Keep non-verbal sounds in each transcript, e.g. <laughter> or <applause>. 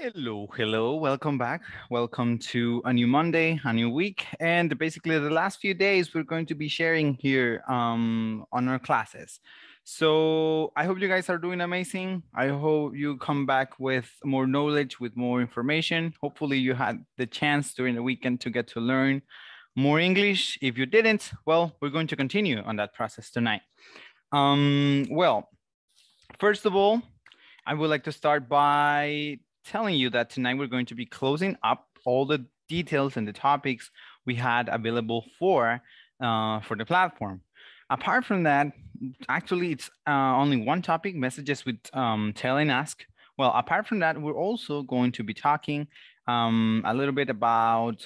Hello, hello, welcome back. Welcome to a new Monday, a new week. And basically, the last few days we're going to be sharing here um, on our classes. So I hope you guys are doing amazing. I hope you come back with more knowledge, with more information. Hopefully, you had the chance during the weekend to get to learn more English. If you didn't, well, we're going to continue on that process tonight. Um, well, first of all, I would like to start by telling you that tonight we're going to be closing up all the details and the topics we had available for uh, for the platform. Apart from that, actually, it's uh, only one topic, messages with um, tell and ask. Well, apart from that, we're also going to be talking um, a little bit about,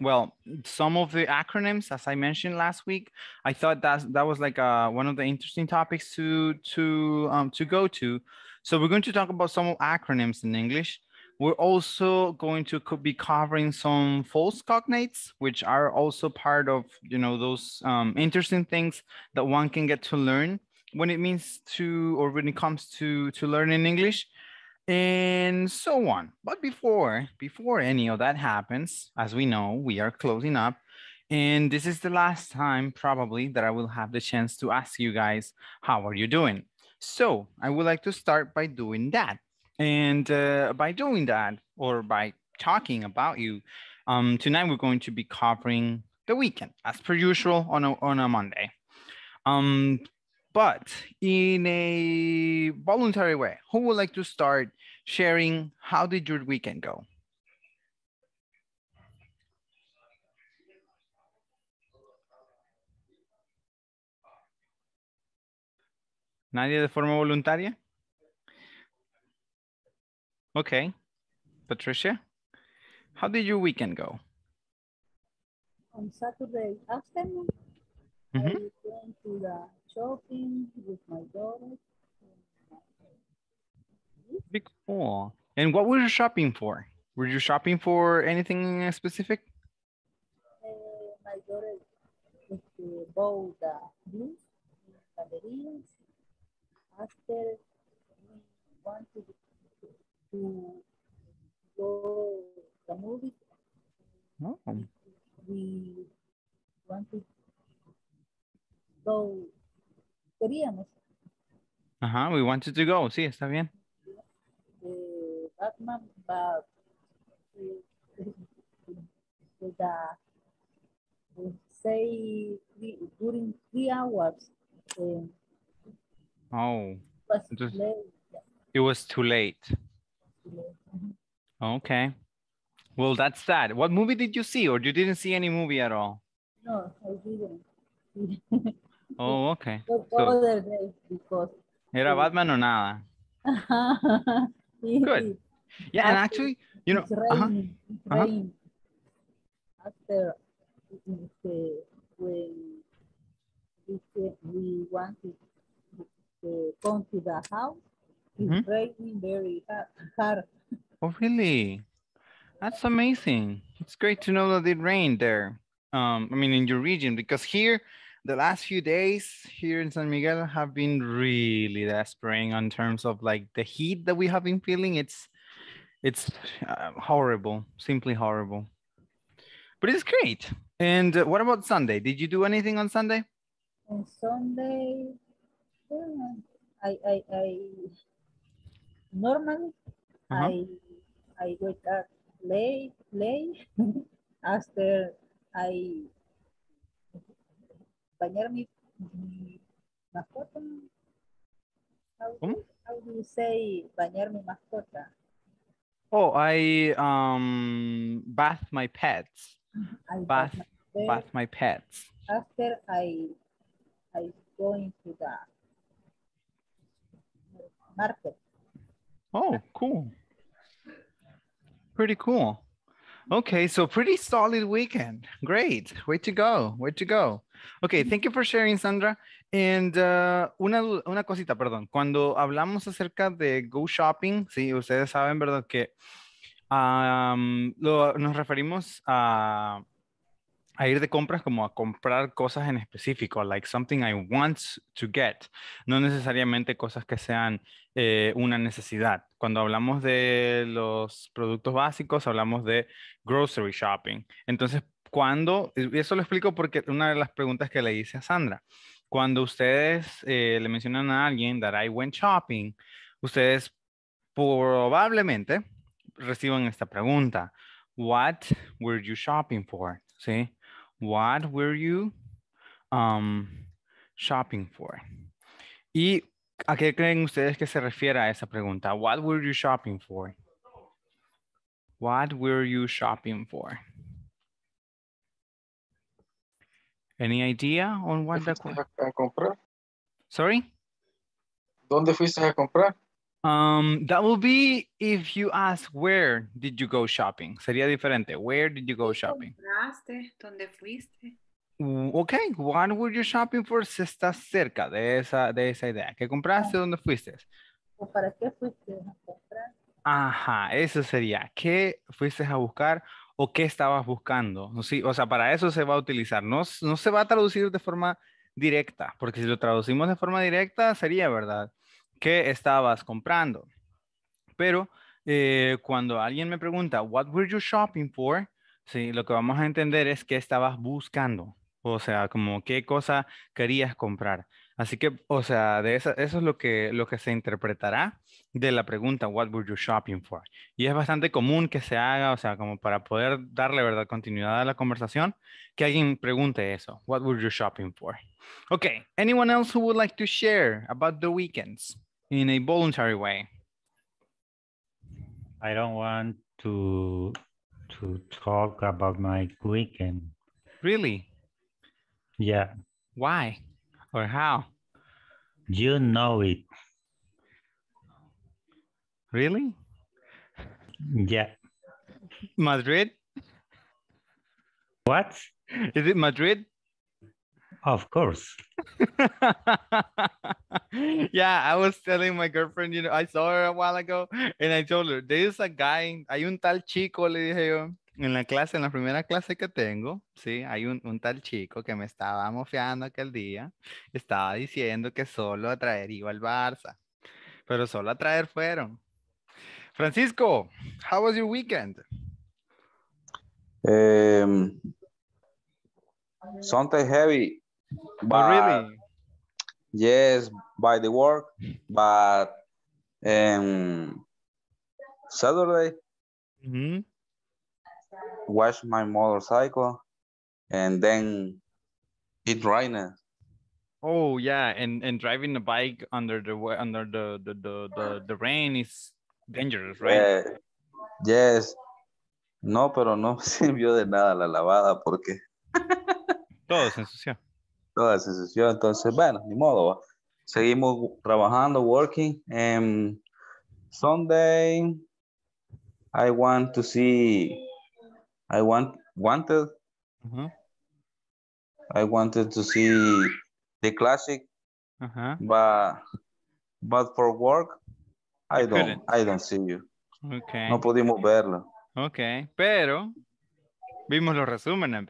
well, some of the acronyms, as I mentioned last week. I thought that that was like uh, one of the interesting topics to to um, to go to. So we're going to talk about some acronyms in English. We're also going to be covering some false cognates, which are also part of you know those um, interesting things that one can get to learn when it means to or when it comes to to learning English and so on. But before before any of that happens, as we know, we are closing up. And this is the last time probably that I will have the chance to ask you guys, how are you doing? So I would like to start by doing that. And uh, by doing that, or by talking about you, um, tonight we're going to be covering the weekend, as per usual, on a, on a Monday. Um, but in a voluntary way, who would like to start sharing how did your weekend go? ¿Nadie de forma voluntaria? Okay. Patricia, how did your weekend go? On Saturday afternoon, mm -hmm. I went to the shopping with my daughter. Be cool. And what were you shopping for? Were you shopping for anything specific? Uh, my daughter bought the blues, galerías. After we went to the to go the movie. No. We want to go. Queríamos. Ajá, uh -huh, we wanted to go. Sí, está bien. Uh, Batman, but with the say three, during three hours. Um, oh, was, Entonces, late. it was too late. Okay. Well, that's sad. What movie did you see, or you didn't see any movie at all? No, I didn't. <laughs> oh, okay. So, because era Batman or nada. <laughs> Good. Yeah, and actually, you know, it's raining, uh -huh, uh -huh. after when we, we wanted to come to the house, Mm-hmm. It's raining very hard. Oh, really? That's amazing. It's great to know that it rained there. Um, I mean, in your region, because here, the last few days here in San Miguel have been really despairing in terms of like the heat that we have been feeling. It's, it's uh, horrible, simply horrible. But it's great. And uh, what about Sunday? Did you do anything on Sunday? On Sunday, yeah, I, I, I normally uh -huh. I I wake up late late <laughs> after I bañar mi, mi mascota. How, ¿Cómo? how do you say bañar mi mascota? Oh, I um bath my pets. I bath bath, bath my pets. After I I going to the market. Oh, cool. Pretty cool. Okay, so pretty solid weekend. Great. Way to go. Way to go. Okay, thank you for sharing, Sandra. And uh, una, una cosita, perdón. Cuando hablamos acerca de Go Shopping, sí, ustedes saben, ¿verdad? Que um, lo, nos referimos a a ir de compras como a comprar cosas en específico, like something I want to get, no necesariamente cosas que sean eh, una necesidad. Cuando hablamos de los productos básicos, hablamos de grocery shopping. Entonces, cuando, y eso lo explico porque una de las preguntas que le hice a Sandra, cuando ustedes eh, le mencionan a alguien that I went shopping, ustedes probablemente reciban esta pregunta. What were you shopping for? ¿Sí? what were you um, shopping for? ¿Y a qué creen ustedes que se refiere a esa pregunta? What were you shopping for? What were you shopping for? Any idea on what the... comprar? Sorry? ¿Dónde fuiste a comprar? Um, that will be if you ask where did you go shopping. Sería diferente. Where did you go shopping? compraste? ¿Dónde fuiste? Mm, ok, what were you shopping for? Si estás cerca de esa, de esa idea. ¿Qué compraste? ¿Dónde fuiste? ¿O para qué fuiste a comprar? Ajá, eso sería. ¿Qué fuiste a buscar o qué estabas buscando? o sea, para eso se va a utilizar. No, no se va a traducir de forma directa, porque si lo traducimos de forma directa sería, ¿verdad? ¿Qué estabas comprando. Pero eh, cuando alguien me pregunta, what were you shopping for? Sí, lo que vamos a entender es qué estabas buscando, o sea, como qué cosa querías comprar. Así que, o sea, de eso es lo que, lo que se interpretará de la pregunta, what were you shopping for? Y es bastante común que se haga, o sea, como para poder darle, ¿verdad?, continuidad a la conversación, que alguien pregunte eso, what were you shopping for? Okay, anyone else who would like to share about the weekends? in a voluntary way? I don't want to to talk about my weekend. Really? Yeah. Why or how? You know it. Really? Yeah. Madrid? What? Is it Madrid? Of course. <laughs> <laughs> yeah, I was telling my girlfriend, you know, I saw her a while ago and I told her, there's a guy, hay un tal chico, le dije yo, en la clase, en la primera clase que tengo, sí, hay un, tal chico que me estaba mofeando aquel día, estaba diciendo que solo a traer iba al Barça, pero solo atraer fueron. Francisco, how was your weekend? Em, something heavy. Oh, but really? Yes, by the work, hmm. but um, Saturday, mm -hmm. wash my motorcycle, and then it rained. Oh yeah, and and driving a bike under the under the the the the, the rain is dangerous, right? Uh, yes. No, pero no <laughs> sirvió de nada la lavada porque todo se ensució. <laughs> Todo se ensució, entonces bueno, ni modo. ¿va? seguimos trabajando, working. Em, Sunday, I want to see, I want, wanted, I wanted to see the classic, but, for work, I don't, I don't see you. Okay. No pudimos verlo. Ok, pero vimos los resúmenes,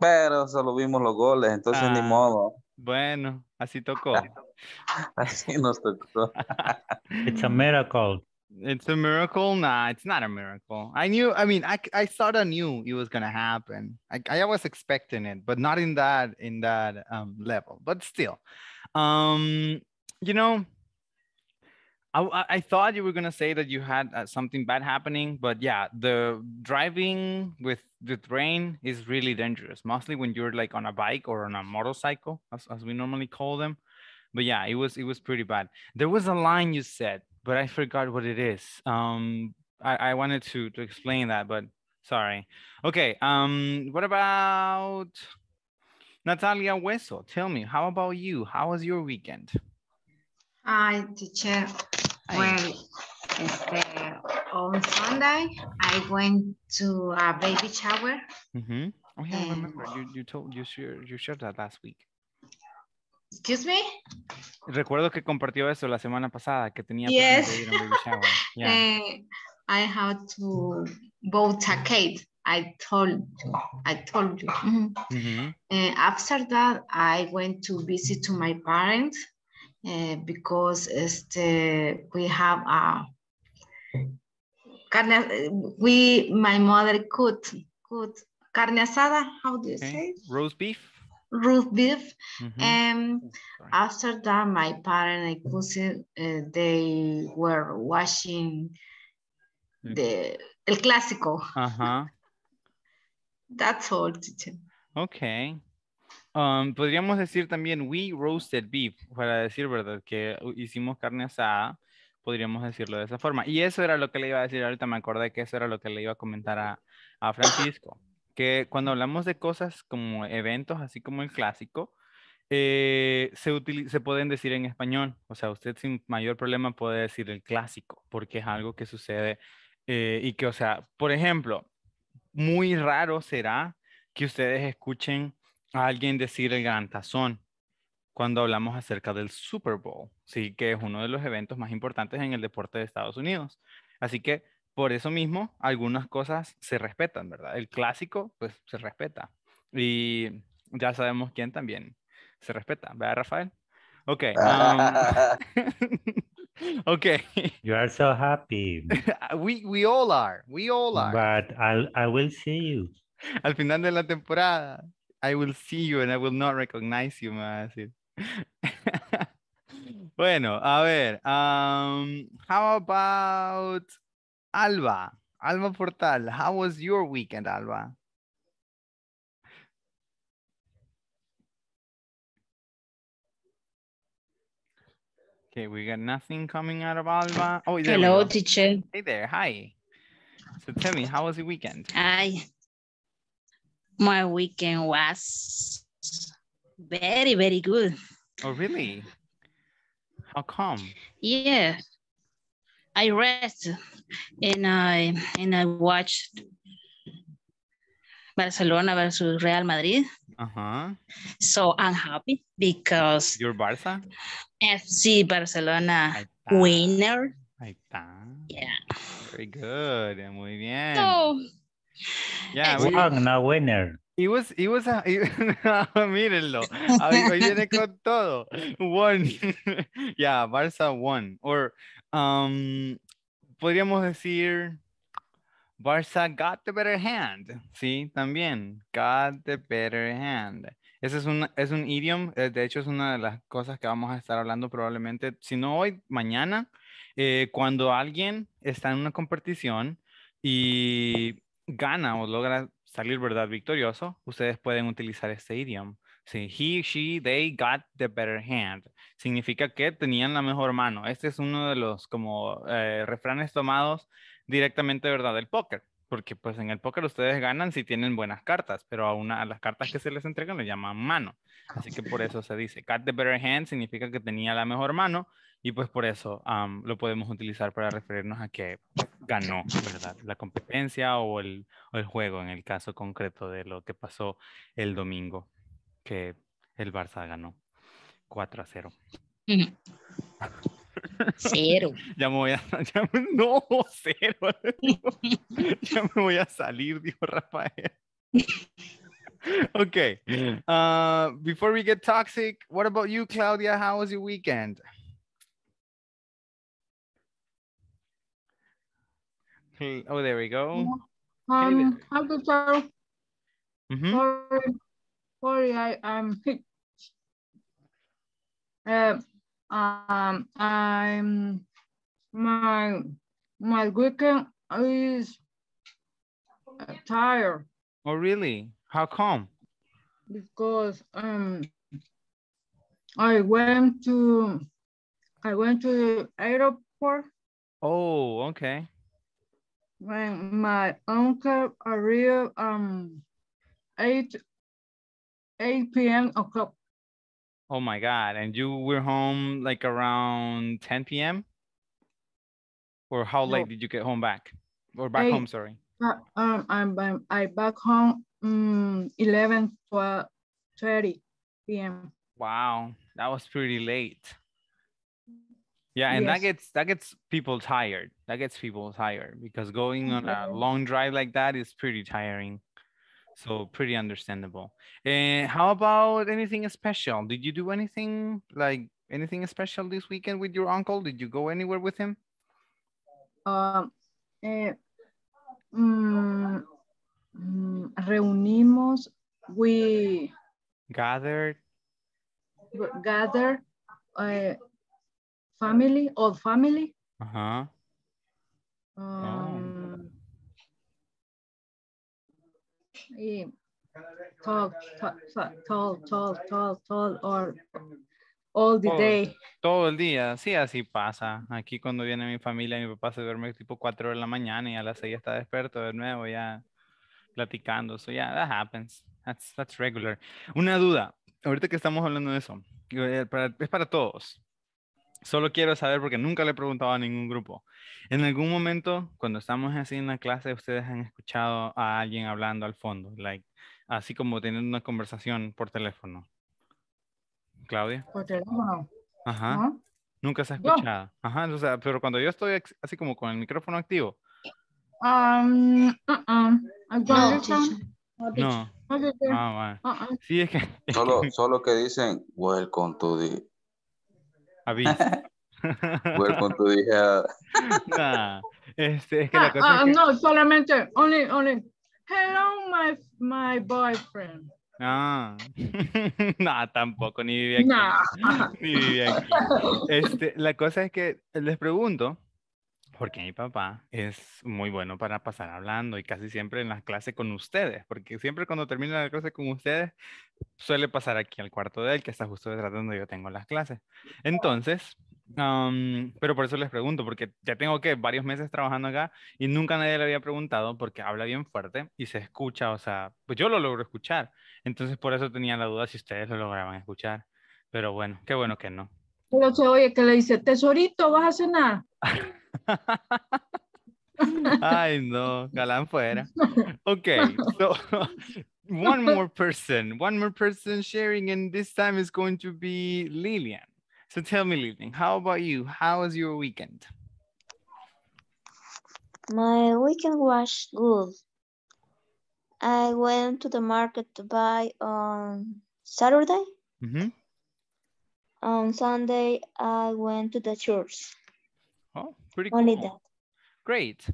pero solo vimos los goles, entonces ni ah, modo. Bueno, Así tocó. <laughs> Así nos tocó. It's a miracle. It's a miracle? Nah, it's not a miracle. I knew, I mean, I, I sort of knew it was going to happen. I, I was expecting it, but not in that, in that um, level, but still. Um, you know, I, I thought you were gonna say that you had uh, something bad happening, but yeah, the driving with the rain is really dangerous, mostly when you're like on a bike or on a motorcycle, as, as we normally call them. But yeah, it was it was pretty bad. There was a line you said, but I forgot what it is. Um, I, I wanted to to explain that, but sorry. Okay. Um, what about Natalia Hueso? Tell me, how about you? How was your weekend? Hi, teacher. Well, este, on Sunday, I went to a baby shower. Mm -hmm. Oh yeah, I remember you, you told you shared, you shared that last week. Excuse me. Recuerdo que compartió eso la semana pasada que tenía. Yes. <laughs> Yeah. Eh, I had to vote a cake. I told I told you. Mm -hmm. Mm -hmm. Uh, after that, I went to visit to my parents. Eh, because este, we have a carne, we, my mother cooked, cooked carne asada, how do you okay. say? Roast beef. Roast beef. Mm -hmm. And after that, my parents and cousin, uh, eh, they were watching mm. the El Clásico. Uh-huh. <laughs> That's all, teacher. Okay. Um, podríamos decir también we roasted beef, para decir, ¿verdad? Que hicimos carne asada, podríamos decirlo de esa forma. Y eso era lo que le iba a decir ahorita, me acordé que eso era lo que le iba a comentar a, Francisco, que cuando hablamos de cosas como eventos, así como el clásico, eh, se, se pueden decir en español, o sea, usted sin mayor problema puede decir el clásico, porque es algo que sucede eh, y que, o sea, por ejemplo, muy raro será que ustedes escuchen alguien decir el gran tazón cuando hablamos acerca del Super Bowl, sí que es uno de los eventos más importantes en el deporte de Estados Unidos. Así que por eso mismo algunas cosas se respetan, ¿verdad? El clásico pues se respeta y ya sabemos quién también se respeta, ¿verdad, Rafael? Ok. Um, <laughs> ok. You are so happy. <laughs> We, all are. We all are. But I will see you. Al final de la temporada. I will see you and I will not recognize you, me decir. <laughs> bueno, a ver. Um, how about Alba? Alba Portal, how was your weekend, Alba? Okay, we got nothing coming out of Alba. Oh, Hello, teacher. Hey there, hi. So tell me, how was your weekend? Hi. My weekend was very, very good. Oh, really? How come? Yeah. I rest and I and I watched Barcelona versus Real Madrid. Uh-huh. So I'm happy because your Barca FC Barcelona winner. Yeah. Very good. Muy bien. So Yeah, no winner. It was, it was a, mírenlo, ah, viene con todo. One, <laughs> yeah, Barça won. Or, um, podríamos decir, Barça got the better hand. Sí, también, got the better hand. Ese es un, es un idiom, eh, de hecho es una de las cosas que vamos a estar hablando probablemente, si no hoy, mañana, eh, cuando alguien está en una competición y gana o logra salir verdad victorioso, ustedes pueden utilizar este idioma. he, she, they got the better hand. Significa que tenían la mejor mano. Este es uno de los como eh, refranes tomados directamente, ¿verdad?, del póker. Porque pues en el póker ustedes ganan si tienen buenas cartas, pero a, una, a las cartas que se les entregan le llaman mano. Así que por eso se dice, got the better hand significa que tenía la mejor mano. Y pues por eso lo podemos utilizar para referirnos a que ganó, ¿verdad? La competencia o el, juego en el caso concreto de lo que pasó el domingo, que el Barça ganó 4 a 0. Cero. <laughs> ya me voy a... <laughs> no, cero. <laughs> ya me voy a salir, dijo Rafael. okay. Ah, before we get toxic, what about you, Claudia? How was your weekend? Hey, oh, there we go. Um, hey, I'm sorry. Mm -hmm. sorry, sorry, I, I'm Um, Uh, um, I'm my my weekend is uh, tired. Oh, really? How come? Because um, I went to I went to the airport. Oh, okay when my uncle arrived um 8 8 p.m. o'clock. Oh my god, and you were home like around 10 p.m. Or how no. late did you get home back? Or back Eight, home, sorry. Uh, um, I'm, i back home um, 11 12, 30 p.m. Wow, that was pretty late. Yeah, and yes. that gets that gets people tired. That gets people tired because going on a long drive like that is pretty tiring. So pretty understandable. And eh, how about anything special? Did you do anything like anything special this weekend with your uncle? Did you go anywhere with him? Um, eh, mm, mm, reunimos. We gathered. Gathered. Eh, Family, old family. Ajá. all, day. Todo el día, sí, así pasa. Aquí cuando viene mi familia, mi papá se duerme tipo 4 de la mañana y a las 6 está despierto de nuevo ya platicando. Eso ya, that happens. That's, that's regular. Una duda, ahorita que estamos hablando de eso, eh, es para todos solo quiero saber porque nunca le he preguntado a ningún grupo. En algún momento, cuando estamos así en la clase, ustedes han escuchado a alguien hablando al fondo, like, así como teniendo una conversación por teléfono. Claudia. Por teléfono. Ajá. Nunca se ha escuchado. Ajá, o sea, pero cuando yo estoy así como con el micrófono activo. Um, No. sí, es que... solo, solo que dicen, welcome to the Avis. Where <laughs> nah, este, es que la ah, cosa es ah, que... No, solamente, only, only, hello my, my boyfriend. Ah, <laughs> no, tampoco, ni vivía aquí. Nah. Ni vivía aquí. Este, la cosa es que les pregunto, porque mi papá es muy bueno para pasar hablando y casi siempre en las clases con ustedes, porque siempre cuando termina la clase con ustedes, suele pasar aquí al cuarto de él, que está justo detrás donde yo tengo las clases. Entonces, pero por eso les pregunto, porque ya tengo que varios meses trabajando acá y nunca nadie le había preguntado porque habla bien fuerte y se escucha, o sea, pues yo lo logro escuchar. Entonces, por eso tenía la duda si ustedes lo lograban escuchar. Pero bueno, qué bueno que no. Pero se oye que le dice, tesorito, vas a cenar. <laughs> <laughs> Ay, no, galán fuera. Okay, so <laughs> one more person, one more person sharing, and this time is going to be Lillian. So tell me, Lillian, how about you? How was your weekend? My weekend was good. I went to the market to buy on Saturday. Mm -hmm. On Sunday, I went to the church. Oh, Pretty Only cool. that. Great.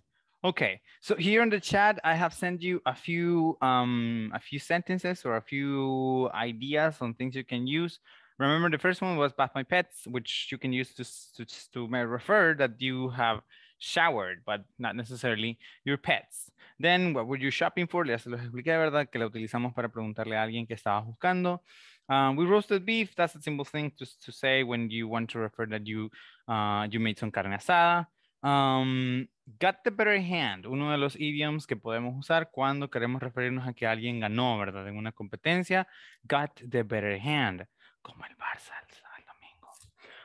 Okay, so here in the chat, I have sent you a few um, a few sentences or a few ideas on things you can use. Remember, the first one was bath my pets, which you can use to to, to refer that you have showered, but not necessarily your pets. Then, what were you shopping for? Ya se los expliqué, ¿verdad? Que la utilizamos para preguntarle a alguien que estabas buscando. Um, we roasted beef. That's a simple thing to, to say when you want to refer that you uh, you made some carne asada. Um, got the better hand, uno de los idioms que podemos usar cuando queremos referirnos a que alguien ganó, ¿verdad? En una competencia, got the better hand, como el Barça el, domingo.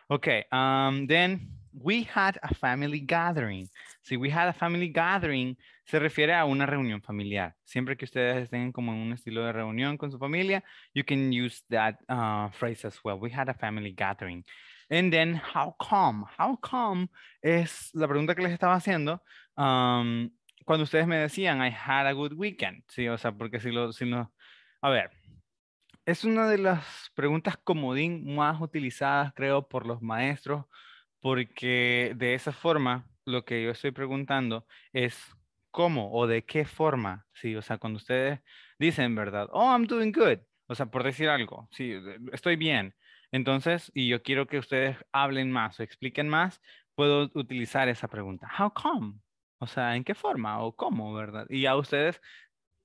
Okay, um, then we had a family gathering. See, we had a family gathering se refiere a una reunión familiar. Siempre que ustedes estén como en un estilo de reunión con su familia, you can use that uh, phrase as well. We had a family gathering. And then, how come? How come es la pregunta que les estaba haciendo um, cuando ustedes me decían, I had a good weekend. Sí, o sea, porque si lo, si no, a ver, es una de las preguntas comodín más utilizadas, creo, por los maestros, porque de esa forma lo que yo estoy preguntando es cómo o de qué forma, ¿sí? O sea, cuando ustedes dicen, ¿verdad? Oh, I'm doing good. O sea, por decir algo, sí, estoy bien. Entonces, y yo quiero que ustedes hablen más o expliquen más, puedo utilizar esa pregunta. How come? O sea, ¿en qué forma o cómo, verdad? Y a ustedes,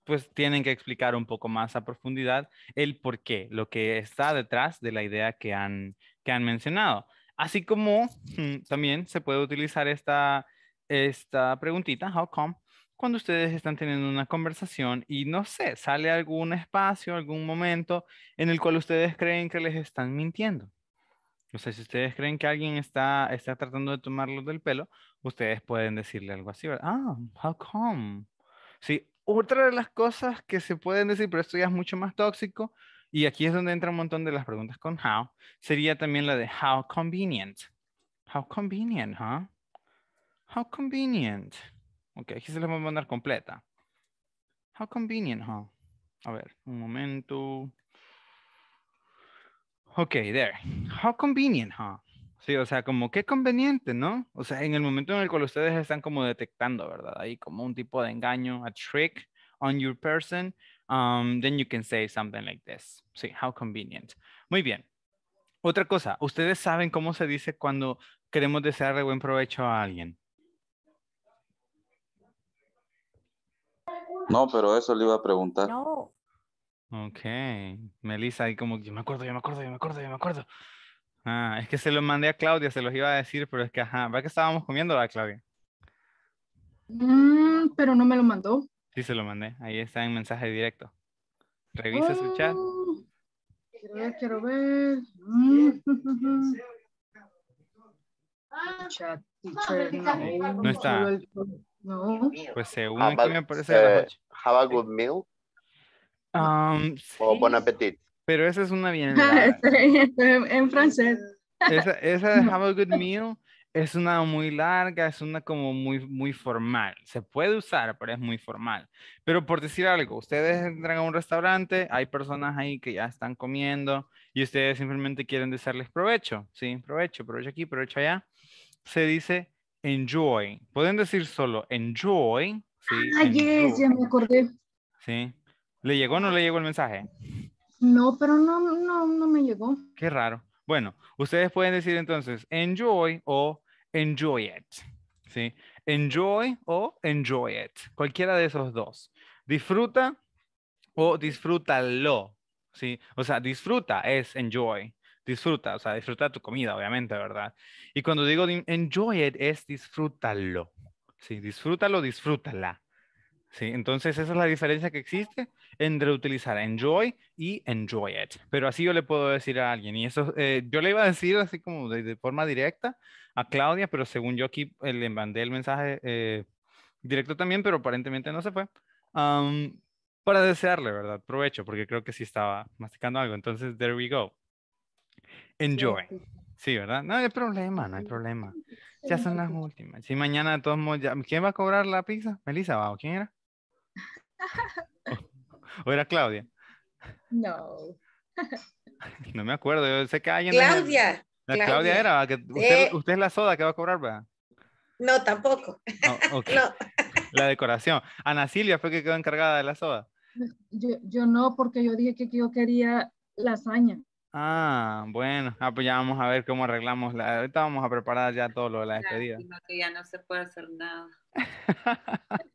pues tienen que explicar un poco más a profundidad el por qué, lo que está detrás de la idea que han, que han mencionado. Así como mm, también se puede utilizar esta, esta preguntita, how come, cuando ustedes están teniendo una conversación y no sé, sale algún espacio, algún momento en el cual ustedes creen que les están mintiendo. No sé, si ustedes creen que alguien está, está tratando de tomarlos del pelo, ustedes pueden decirle algo así, Ah, how come? Sí, otra de las cosas que se pueden decir, pero esto ya es mucho más tóxico, y aquí es donde entra un montón de las preguntas con how, sería también la de how convenient. How convenient, huh? ¿ah? How convenient. Ok, aquí se les va a mandar completa. How convenient, huh? A ver, un momento. Ok, there. How convenient, huh? Sí, o sea, como qué conveniente, ¿no? O sea, en el momento en el cual ustedes están como detectando, ¿verdad? Ahí como un tipo de engaño, a trick on your person, um, then you can say something like this. Sí, how convenient. Muy bien. Otra cosa, ustedes saben cómo se dice cuando queremos desearle buen provecho a alguien. No, pero eso le iba a preguntar. No. Ok. Melissa, ahí como, yo me acuerdo, yo me acuerdo, yo me acuerdo, yo me acuerdo. Ah, es que se lo mandé a Claudia, se los iba a decir, pero es que, ajá, ¿va que estábamos comiendo la Claudia? pero no me lo mandó. Sí, se lo mandé. Ahí está en mensaje directo. Revisa su chat. Quiero ver, quiero ver. Chat, no está. No. Pues según me parece uh, Have a good meal. Um, o buen apetito. Pero esa es una bien. <laughs> Ah, en francés. Esa, esa <laughs> have a good meal es una muy larga, es una como muy, muy formal. Se puede usar, pero es muy formal. Pero por decir algo, ustedes entran a un restaurante, hay personas ahí que ya están comiendo y ustedes simplemente quieren desearles provecho, ¿sí? Provecho, provecho aquí, provecho allá. Se dice enjoy. Pueden decir solo enjoy. Sí, ah, ya me acordé. Sí. ¿Le llegó o no le llegó el mensaje? No, pero no, no, no me llegó. Qué raro. Bueno, ustedes pueden decir entonces enjoy o enjoy it. ¿Sí? Enjoy o enjoy it. Cualquiera de esos dos. Disfruta o disfrútalo. ¿Sí? O sea, disfruta es enjoy disfruta, o sea, disfruta tu comida, obviamente, ¿verdad? Y cuando digo enjoy it es disfrútalo, ¿sí? Disfrútalo, disfrútala, ¿sí? Entonces esa es la diferencia que existe entre utilizar enjoy y enjoy it. Pero así yo le puedo decir a alguien, y eso eh, yo le iba a decir así como de, forma directa a Claudia, pero según yo aquí eh, le mandé el mensaje eh, directo también, pero aparentemente no se fue. para desearle, ¿verdad? Provecho, porque creo que sí estaba masticando algo. Entonces, there we go. Enjoy. Sí, ¿verdad? No hay problema, no hay problema. <laughs> Ya son las últimas. Si mañana de todos modos, ¿quién va a cobrar la pizza? Melissa va, quién era? <laughs> <laughs> ¿O era Claudia? No. No me acuerdo, yo sé que Claudia. Claudia. era, eh. usted, es la soda que va a cobrar, ¿verdad? No, tampoco. La decoración. Ana Silvia fue que quedó encargada de la soda. Yo, yo no, porque yo dije que yo quería lasaña. Ah, bueno, ah, pues ya vamos a ver cómo arreglamos. La... Ahorita vamos a preparar ya todo lo de la despedida. Que ya no se puede hacer nada. <laughs>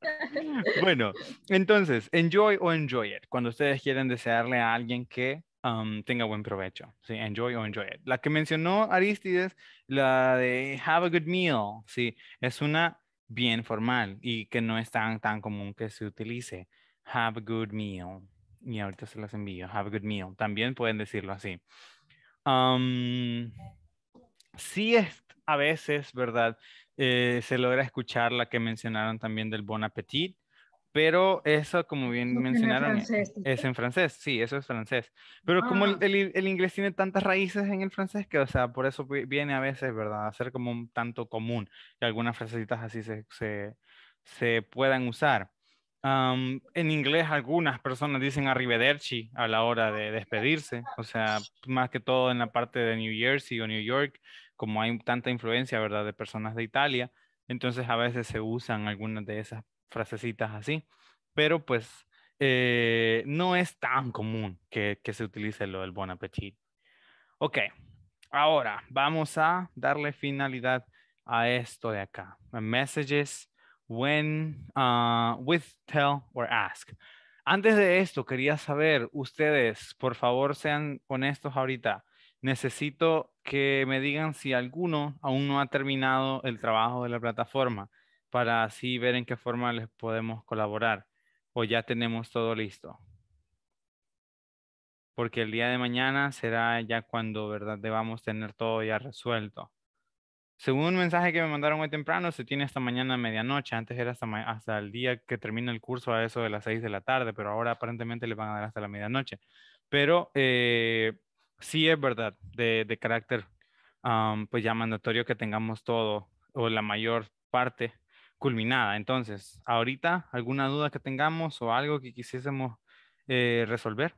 bueno, entonces, enjoy o enjoy it. Cuando ustedes quieren desearle a alguien que um, tenga buen provecho, ¿sí? enjoy o enjoy it. La que mencionó Aristides, la de have a good meal, ¿sí? es una bien formal y que no es tan, tan común que se utilice. Have a good meal y ahorita se las envío. Have a good meal. También pueden decirlo así. sí es a veces, ¿verdad? Eh, se logra escuchar la que mencionaron también del bon appetit, pero eso, como bien mencionaron, e es en, francés, ¿sí? eso es francés. Pero como ah. el, inglés tiene tantas raíces en el francés que, o sea, por eso viene a veces, ¿verdad? A ser como un tanto común que algunas frasecitas así se, se, se puedan usar en inglés algunas personas dicen arrivederci a la hora de despedirse, o sea, más que todo en la parte de New Jersey o New York, como hay tanta influencia, ¿verdad?, de personas de Italia, entonces a veces se usan algunas de esas frasecitas así, pero pues eh, no es tan común que, se utilice lo del bon appetit. Ok, ahora vamos a darle finalidad a esto de acá, messages when, uh, with, tell or ask. Antes de esto, quería saber, ustedes, por favor, sean honestos ahorita. Necesito que me digan si alguno aún no ha terminado el trabajo de la plataforma para así ver en qué forma les podemos colaborar o ya tenemos todo listo. Porque el día de mañana será ya cuando, ¿verdad? Debamos tener todo ya resuelto. Según un mensaje que me mandaron muy temprano, se tiene hasta mañana a medianoche. Antes era hasta, hasta el día que termina el curso a eso de las 6 de la tarde, pero ahora aparentemente le van a dar hasta la medianoche. Pero eh, sí es verdad, de, carácter, pues ya mandatorio que tengamos todo o la mayor parte culminada. Entonces, ahorita, ¿alguna duda que tengamos o algo que quisiésemos eh, resolver?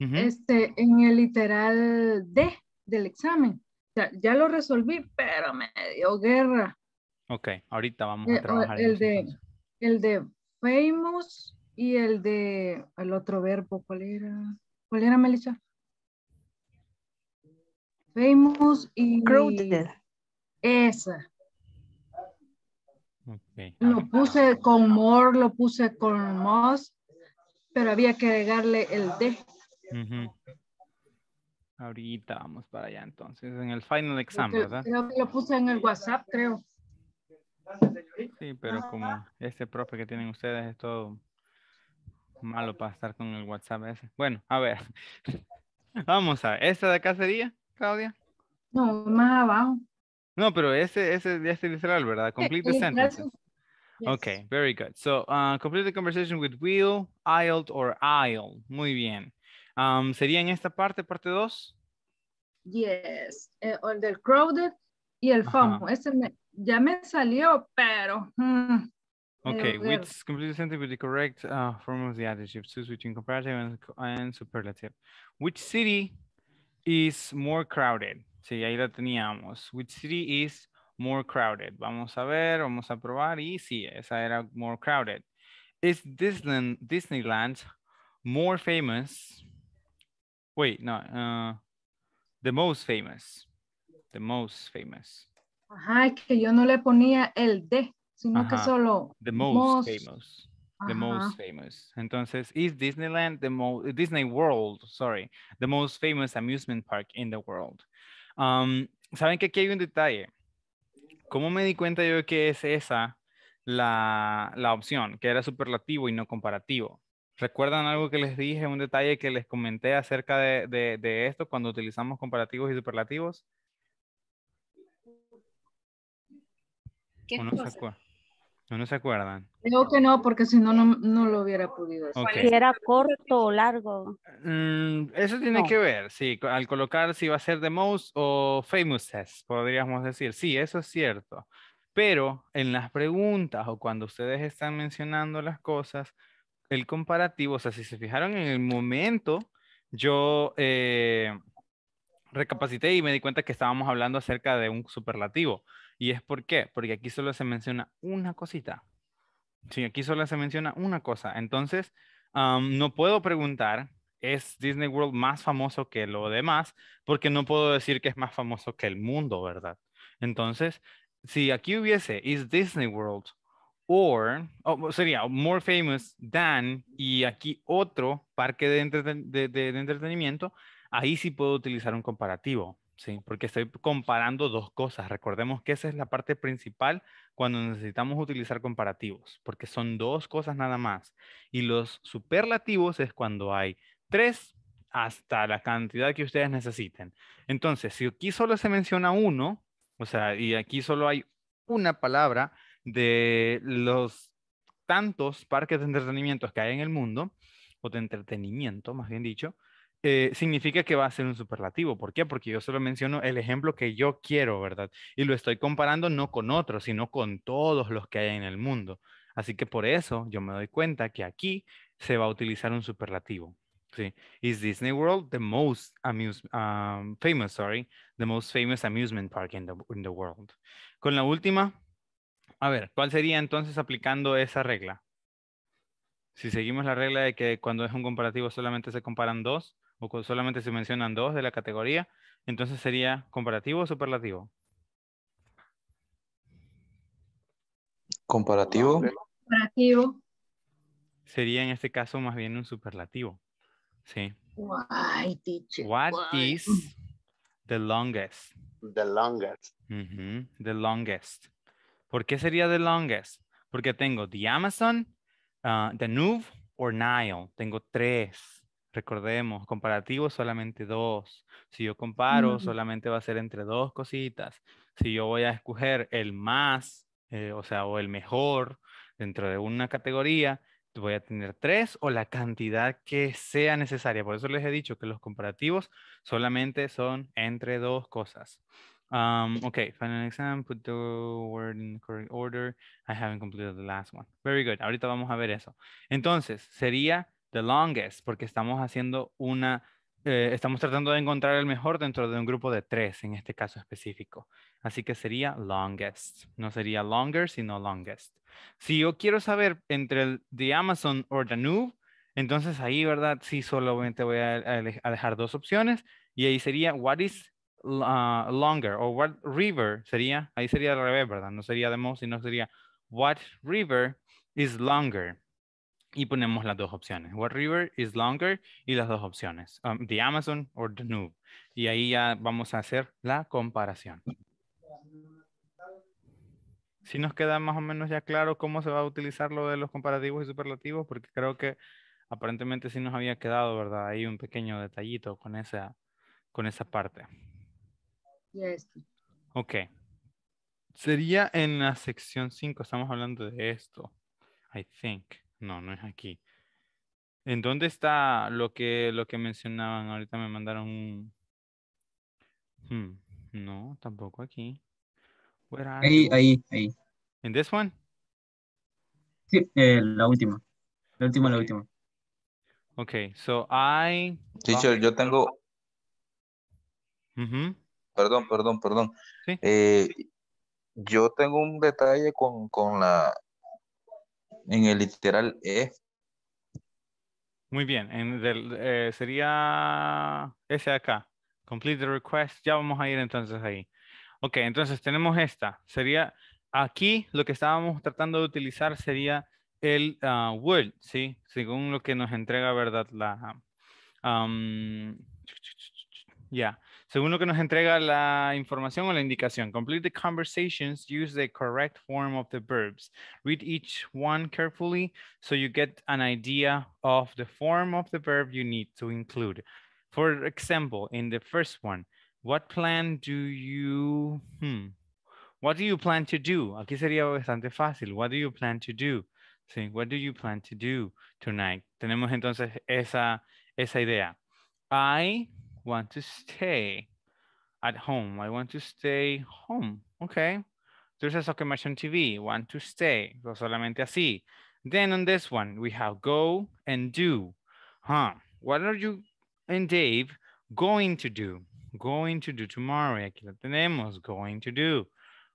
este, en el literal D del examen, ya lo resolví, pero me dio guerra. Ok, ahorita vamos a eh, trabajar. El, de, el de famous y el de, el otro verbo, ¿cuál era? ¿Cuál era, Melissa? Famous y... Crowded. Esa. Okay. Lo puse con more, lo puse con most, pero había que agregarle el de. Ahorita vamos para allá entonces, en el final exam, ¿verdad? lo puse en el WhatsApp, creo. Sí, pero como este profe que tienen ustedes es todo malo para estar con el WhatsApp ese. Bueno, a ver. <laughs> Vamos a ver. ¿Esta de acá sería, Claudia? No, más abajo. No, pero ese, ese literal, ¿verdad? Complete the sentence. Ok, Okay, very good. So, uh, complete the conversation with will, IELTS or IELTS. Muy bien. Um, ¿Sería en esta parte, parte 2? Yes, eh, el del crowded y el famoso. ya me salió, pero... Mm, ok, Okay, which completely sentence with the correct uh, form of the adjective, choose between comparative and, superlative. Which city is more crowded? Sí, ahí la teníamos. Which city is more crowded? Vamos a ver, vamos a probar y sí, esa era more crowded. Is Disneyland, Disneyland more famous Wait, no. Uh, the most famous. The most famous. Ajá, que yo no le ponía el de, sino que solo. The most, famous. The most famous. Entonces, is Disneyland the most, Disney World, sorry, the most famous amusement park in the world? Um, Saben que aquí hay un detalle. ¿Cómo me di cuenta yo que es esa la, la opción, que era superlativo y no comparativo? ¿Recuerdan algo que les dije, un detalle que les comenté acerca de, esto cuando utilizamos comparativos y superlativos? ¿Qué no, se no, acuerdan? Creo que no, porque si no, no lo hubiera podido Si era corto o largo. Mm, eso tiene que ver, sí, al colocar si va a ser the most o famousest, podríamos decir. Sí, eso es cierto. Pero en las preguntas o cuando ustedes están mencionando las cosas, el comparativo, o sea, si se fijaron en el momento, yo eh, recapacité y me di cuenta que estábamos hablando acerca de un superlativo. ¿Y es por qué? Porque aquí solo se menciona una cosita. Sí, aquí solo se menciona una cosa. Entonces, no puedo preguntar, ¿es Disney World más famoso que lo demás? Porque no puedo decir que es más famoso que el mundo, ¿verdad? Entonces, si aquí hubiese, ¿is Disney World or, sería more famous than, y aquí otro parque de, de, entretenimiento, ahí sí puedo utilizar un comparativo, ¿sí? Porque estoy comparando dos cosas. Recordemos que esa es la parte principal cuando necesitamos utilizar comparativos, porque son dos cosas nada más. Y los superlativos es cuando hay tres hasta la cantidad que ustedes necesiten. Entonces, si aquí solo se menciona uno, o sea, y aquí solo hay una palabra, de los tantos parques de entretenimiento que hay en el mundo, o de entretenimiento, más bien dicho, eh, significa que va a ser un superlativo. ¿Por qué? Porque yo solo menciono el ejemplo que yo quiero, ¿verdad? Y lo estoy comparando no con otros, sino con todos los que hay en el mundo. Así que por eso yo me doy cuenta que aquí se va a utilizar un superlativo. Sí. Is Disney World the most um, famous, sorry, the most famous amusement park in the world? Con la última, a ver, ¿cuál sería entonces aplicando esa regla? Si seguimos la regla de que cuando es un comparativo solamente se comparan dos o solamente se mencionan dos de la categoría, entonces sería comparativo o superlativo. Comparativo. Sería en este caso más bien un superlativo. Sí. What is the longest? The longest. The longest. ¿Por qué sería the longest? Porque tengo the Amazon, ah, the Danube o Nile. Tengo tres. Recordemos, comparativos solamente dos. Si yo comparo, mm. solamente va a ser entre dos cositas. Si yo voy a escoger el más, eh, o sea, o el mejor dentro de una categoría, voy a tener tres o la cantidad que sea necesaria. Por eso les he dicho que los comparativos solamente son entre dos cosas. Ok, um, okay, final exam, put the word in correct order. I haven't completed the last one. Very good. Ahorita vamos a ver eso. Entonces, sería the longest, porque estamos haciendo una, eh, estamos tratando de encontrar el mejor dentro de un grupo de tres, en este caso específico. Así que sería longest. No sería longer, sino longest. Si yo quiero saber entre el the Amazon or the new, entonces ahí, ¿verdad? Sí, solamente voy a, a dejar dos opciones. Y ahí sería, what is uh, longer o what river sería, ahí sería al revés, ¿verdad? No sería the most, sino sería what river is longer. Y ponemos las dos opciones. What river is longer y las dos opciones. Um, the Amazon or the new. Y ahí ya vamos a hacer la comparación. Si nos queda más o menos ya claro cómo se va a utilizar lo de los comparativos y superlativos, porque creo que aparentemente sí nos había quedado, ¿verdad? Ahí un pequeño detallito con esa, con esa parte. Yes. Ok. Sería en la sección 5, estamos hablando de esto. I think. No, no es aquí. ¿En dónde está lo que, lo que mencionaban? Ahorita me mandaron hmm, No, tampoco aquí. Ahí, ahí, ahí. ¿En this one? Sí, eh, la última. La última, la última. Ok, so I... Teacher, yo tengo... Uh perdón, perdón, perdón. Eh, yo tengo un detalle con, la, en el literal E. Muy bien, eh, sería ese acá, complete the request, ya vamos a ir entonces ahí. Ok, entonces tenemos esta, sería aquí lo que estábamos tratando de utilizar sería el uh, ¿sí? Según lo que nos entrega, ¿verdad? La, ah, ya, según lo que nos entrega la información o la indicación, complete the conversations, use the correct form of the verbs. Read each one carefully so you get an idea of the form of the verb you need to include. For example, in the first one, what plan do you, hmm, what do you plan to do? Aquí sería bastante fácil. What do you plan to do? Sí, what do you plan to do tonight? Tenemos entonces esa, esa idea. I want to stay at home. I want to stay home. Okay. There's a soccer match on TV. Want to stay. So solamente así. Then on this one, we have go and do. Huh. What are you and Dave going to do? Going to do tomorrow. Aquí lo tenemos. Going to do.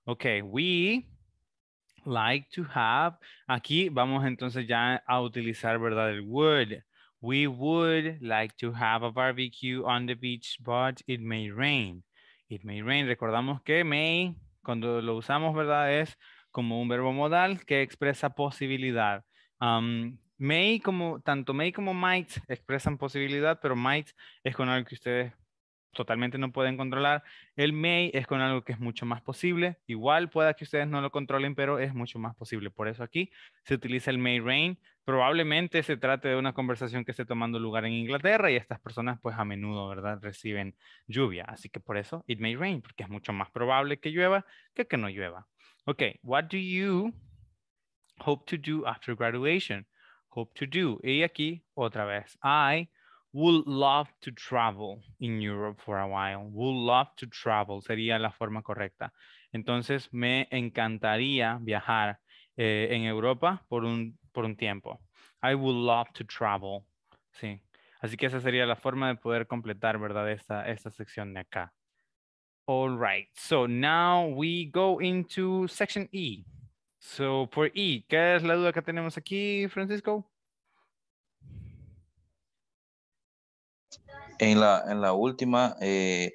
Okay. We like to have. Aquí vamos entonces ya a utilizar, ¿verdad? El would. We would like to have a barbecue on the beach, but it may rain. It may rain. Recordamos que may, cuando lo usamos, ¿verdad? Es como un verbo modal que expresa posibilidad. Um, may, como, tanto may como might expresan posibilidad, pero might es con algo que ustedes totalmente no pueden controlar. El may es con algo que es mucho más posible. Igual pueda que ustedes no lo controlen, pero es mucho más posible. Por eso aquí se utiliza el may rain Probablemente se trate de una conversación que esté tomando lugar en Inglaterra y estas personas pues a menudo, ¿verdad? Reciben lluvia. Así que por eso, it may rain, porque es mucho más probable que llueva que que no llueva. Ok, what do you hope to do after graduation? Hope to do. Y aquí otra vez, I would love to travel in Europe for a while. Would love to travel sería la forma correcta. Entonces, me encantaría viajar eh, en Europa por un por un tiempo. I would love to travel. Sí. Así que esa sería la forma de poder completar, ¿verdad? Esta, esta sección de acá. All right. So now we go into section E. So for E, ¿qué es la duda que tenemos aquí, Francisco? En la, en la última, eh,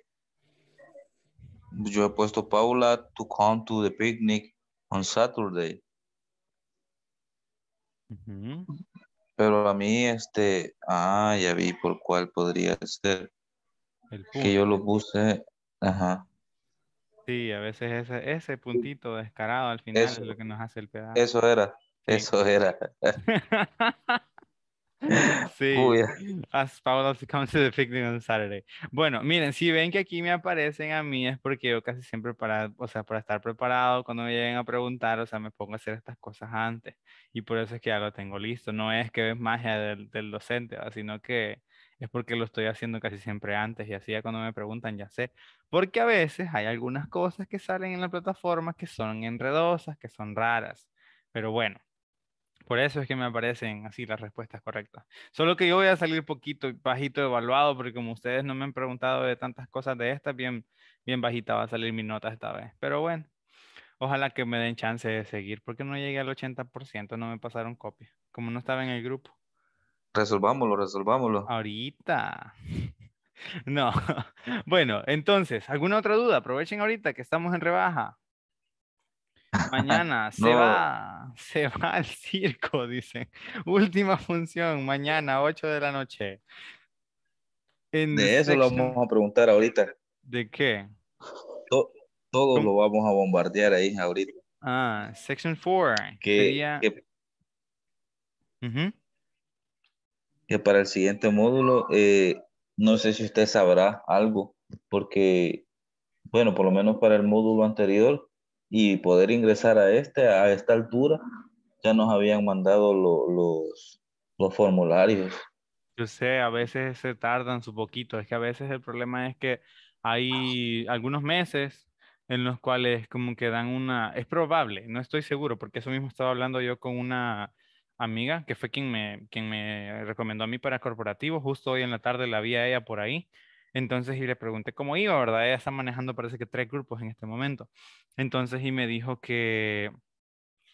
yo he puesto Paula to come to the picnic on Saturday. Pero a mí, este, ah, ya vi por cuál podría ser. Que yo lo puse, ajá. Sí, a veces ese, ese puntito descarado al final es lo que nos hace el pedazo. Eso era, eso era. <laughs> Sí, ah. as Paula to the picnic on Saturday. Bueno, miren, si ven que aquí me aparecen a mí es porque yo casi siempre para, o sea, para estar preparado cuando me lleguen a preguntar, o sea, me pongo a hacer estas cosas antes y por eso es que ya lo tengo listo. No es que es magia del, docente, sino que es porque lo estoy haciendo casi siempre antes y así ya cuando me preguntan ya sé. Porque a veces hay algunas cosas que salen en la plataforma que son enredosas, que son raras, pero bueno. Por eso es que me aparecen así las respuestas correctas. Solo que yo voy a salir poquito, bajito evaluado, porque como ustedes no me han preguntado de tantas cosas de estas, bien, bien bajita va a salir mi nota esta vez. Pero bueno, ojalá que me den chance de seguir, porque no llegué al 80%, no me pasaron copia, como no estaba en el grupo. Resolvámoslo, resolvámoslo. Ahorita. <laughs> No. <laughs> Bueno, entonces, ¿alguna otra duda? Aprovechen ahorita que estamos en rebaja. Mañana se va, se va al circo, dice. Última función, mañana, 8 de la noche. de eso lo vamos a preguntar ahorita. ¿De qué? Todos todo lo vamos a bombardear ahí ahorita. Ah, Section 4. Que, que, para el siguiente módulo, eh, no sé si usted sabrá algo, porque, bueno, por lo menos para el módulo anterior, y poder ingresar a este, a esta altura, ya nos habían mandado los, los formularios. Yo sé, a veces se tardan su poquito, es que a veces el problema es que hay algunos meses en los cuales como que dan una, es probable, no estoy seguro, porque eso mismo estaba hablando yo con una amiga que fue quien me, quien me recomendó a mí para corporativo, justo hoy en la tarde la vi a ella por ahí entonces, y le pregunté cómo iba, ¿verdad? Ella está manejando, parece que tres grupos en este momento. Entonces, y me dijo que,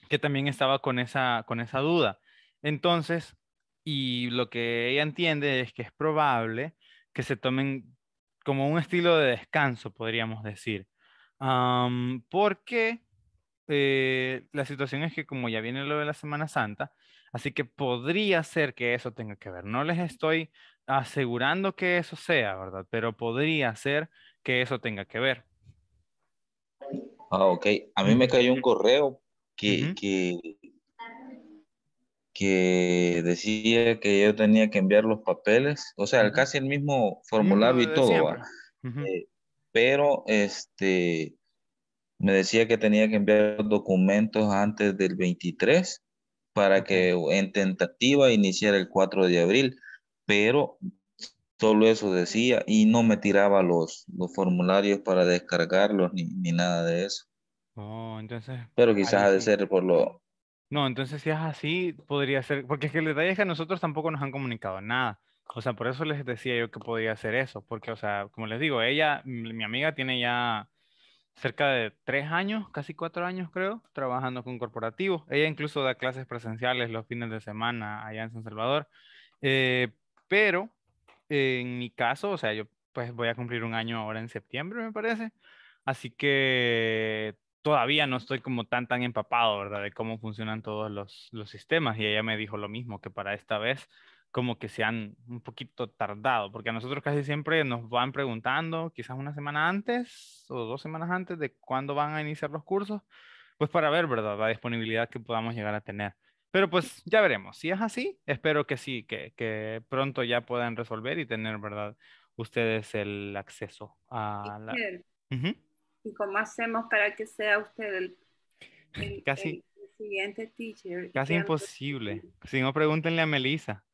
que también estaba con esa, con esa duda. Entonces, y lo que ella entiende es que es probable que se tomen como un estilo de descanso, podríamos decir. porque eh, la situación es que como ya viene lo de la Semana Santa, así que podría ser que eso tenga que ver. No les estoy asegurando que eso sea, ¿verdad? Pero podría ser que eso tenga que ver. Ah, ok. A mí me cayó un correo que, que, decía que yo tenía que enviar los papeles, o sea, casi el mismo formulario y todo, eh, pero este me decía que tenía que enviar los documentos antes del 23 para que en tentativa iniciara el 4 de abril pero solo eso decía y no me tiraba los, los formularios para descargarlos ni, ni nada de eso. Oh, entonces. Pero quizás ha de ser por lo. No, entonces si es así, podría ser. Porque es que el detalle es que a nosotros tampoco nos han comunicado nada. O sea, por eso les decía yo que podía hacer eso. Porque, o sea, como les digo, ella, mi amiga, tiene ya cerca de tres años, casi cuatro años creo, trabajando con corporativos. Ella incluso da clases presenciales los fines de semana allá en San Salvador. Eh, pero eh, en mi caso, o sea, yo pues voy a cumplir un año ahora en septiembre, me parece. Así que todavía no estoy como tan, tan empapado, ¿verdad? De cómo funcionan todos los, los sistemas. Y ella me dijo lo mismo, que para esta vez como que se han un poquito tardado, porque a nosotros casi siempre nos van preguntando, quizás una semana antes o dos semanas antes de cuándo van a iniciar los cursos, pues para ver, ¿verdad? La disponibilidad que podamos llegar a tener. Pero pues ya veremos. Si es así, espero que sí, que, que pronto ya puedan resolver y tener, ¿verdad? Ustedes el acceso a la... ¿Y cómo hacemos para que sea usted el, casi, siguiente teacher? Casi imposible. Si no, pregúntenle a Melissa.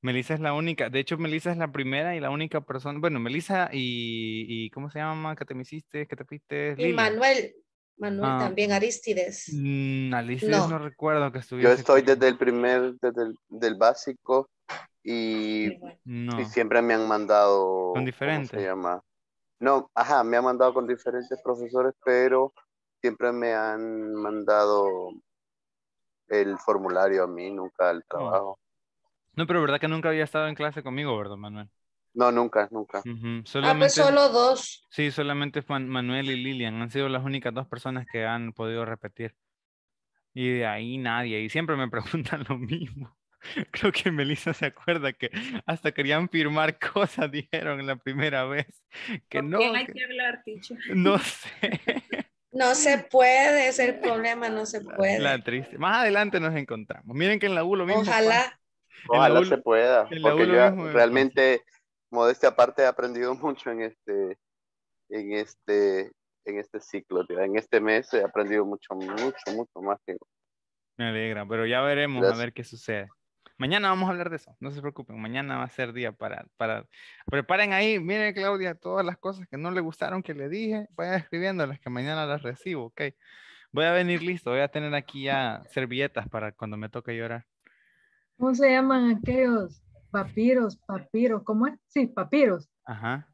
Melissa es la única, de hecho Melissa es la primera y la única persona, bueno, Melissa y, y ¿cómo se llama? ¿Qué te hiciste? ¿Qué te piste? Y Manuel. Manuel ah, también, Aristides. Mm, no. recuerdo que estuviera. Yo estoy desde el primer, desde el del básico y, siempre me han mandado. Con diferentes. No, ajá, me han mandado con diferentes profesores, pero siempre me han mandado el formulario a mí, nunca al mm. trabajo. No, pero verdad que nunca había estado en clase conmigo, ¿verdad, Manuel? No, nunca, nunca. Ah, pues solamente, solo dos. Sí, solamente Manuel y Lilian han sido las únicas dos personas que han podido repetir. Y de ahí nadie. Y siempre me <laughs> preguntan lo mismo. <laughs> Creo que Melissa se acuerda que hasta querían firmar <laughs> cosas, dijeron la primera vez. Que no. hay que, hablar, Ticho? No sé. No se puede, es el problema, no se puede. La triste. Más adelante nos encontramos. Miren que en la U lo mismo. Ojalá. Ojalá se pueda. Porque yo realmente modestia aparte, he aprendido <laughs> mucho en este, en este, en este ciclo, en este mes he aprendido mucho, mucho, mucho más. Me alegra, pero ya veremos a ver qué sucede. Mañana vamos a hablar de eso, no se preocupen, mañana va a ser día para, para, preparen ahí, miren Claudia, todas las cosas que no le gustaron que le dije, vayan escribiéndolas que mañana las recibo, ok. Voy a venir listo, voy a tener aquí ya <laughs> servilletas para cuando me toque llorar. ¿Cómo se llaman aquellos? Papiros, papiros, ¿cómo es? Sí, papiros. Ajá.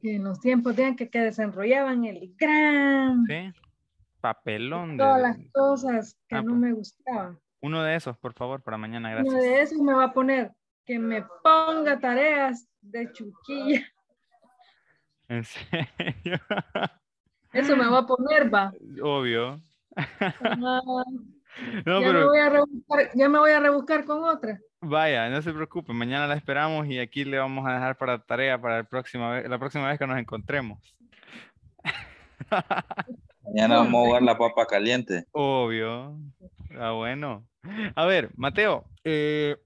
Que en los tiempos de que, que desenrollaban el gran. papelón. Todas las cosas que ah, no pues. me gustaban. Uno de esos, por favor, para mañana, gracias. Uno de esos me va a poner que me ponga tareas de chuquilla. ¿En serio? <laughs> Eso me va a poner, va. Obvio. <laughs> ya me voy a rebuscar con otra. Vaya, no se preocupe, mañana la esperamos y aquí le vamos a dejar para tarea para el próxima la próxima vez que nos encontremos. <laughs> Mañana vamos a jugar la papa caliente. Obvio. Ah, bueno. A ver, Mateo, eh,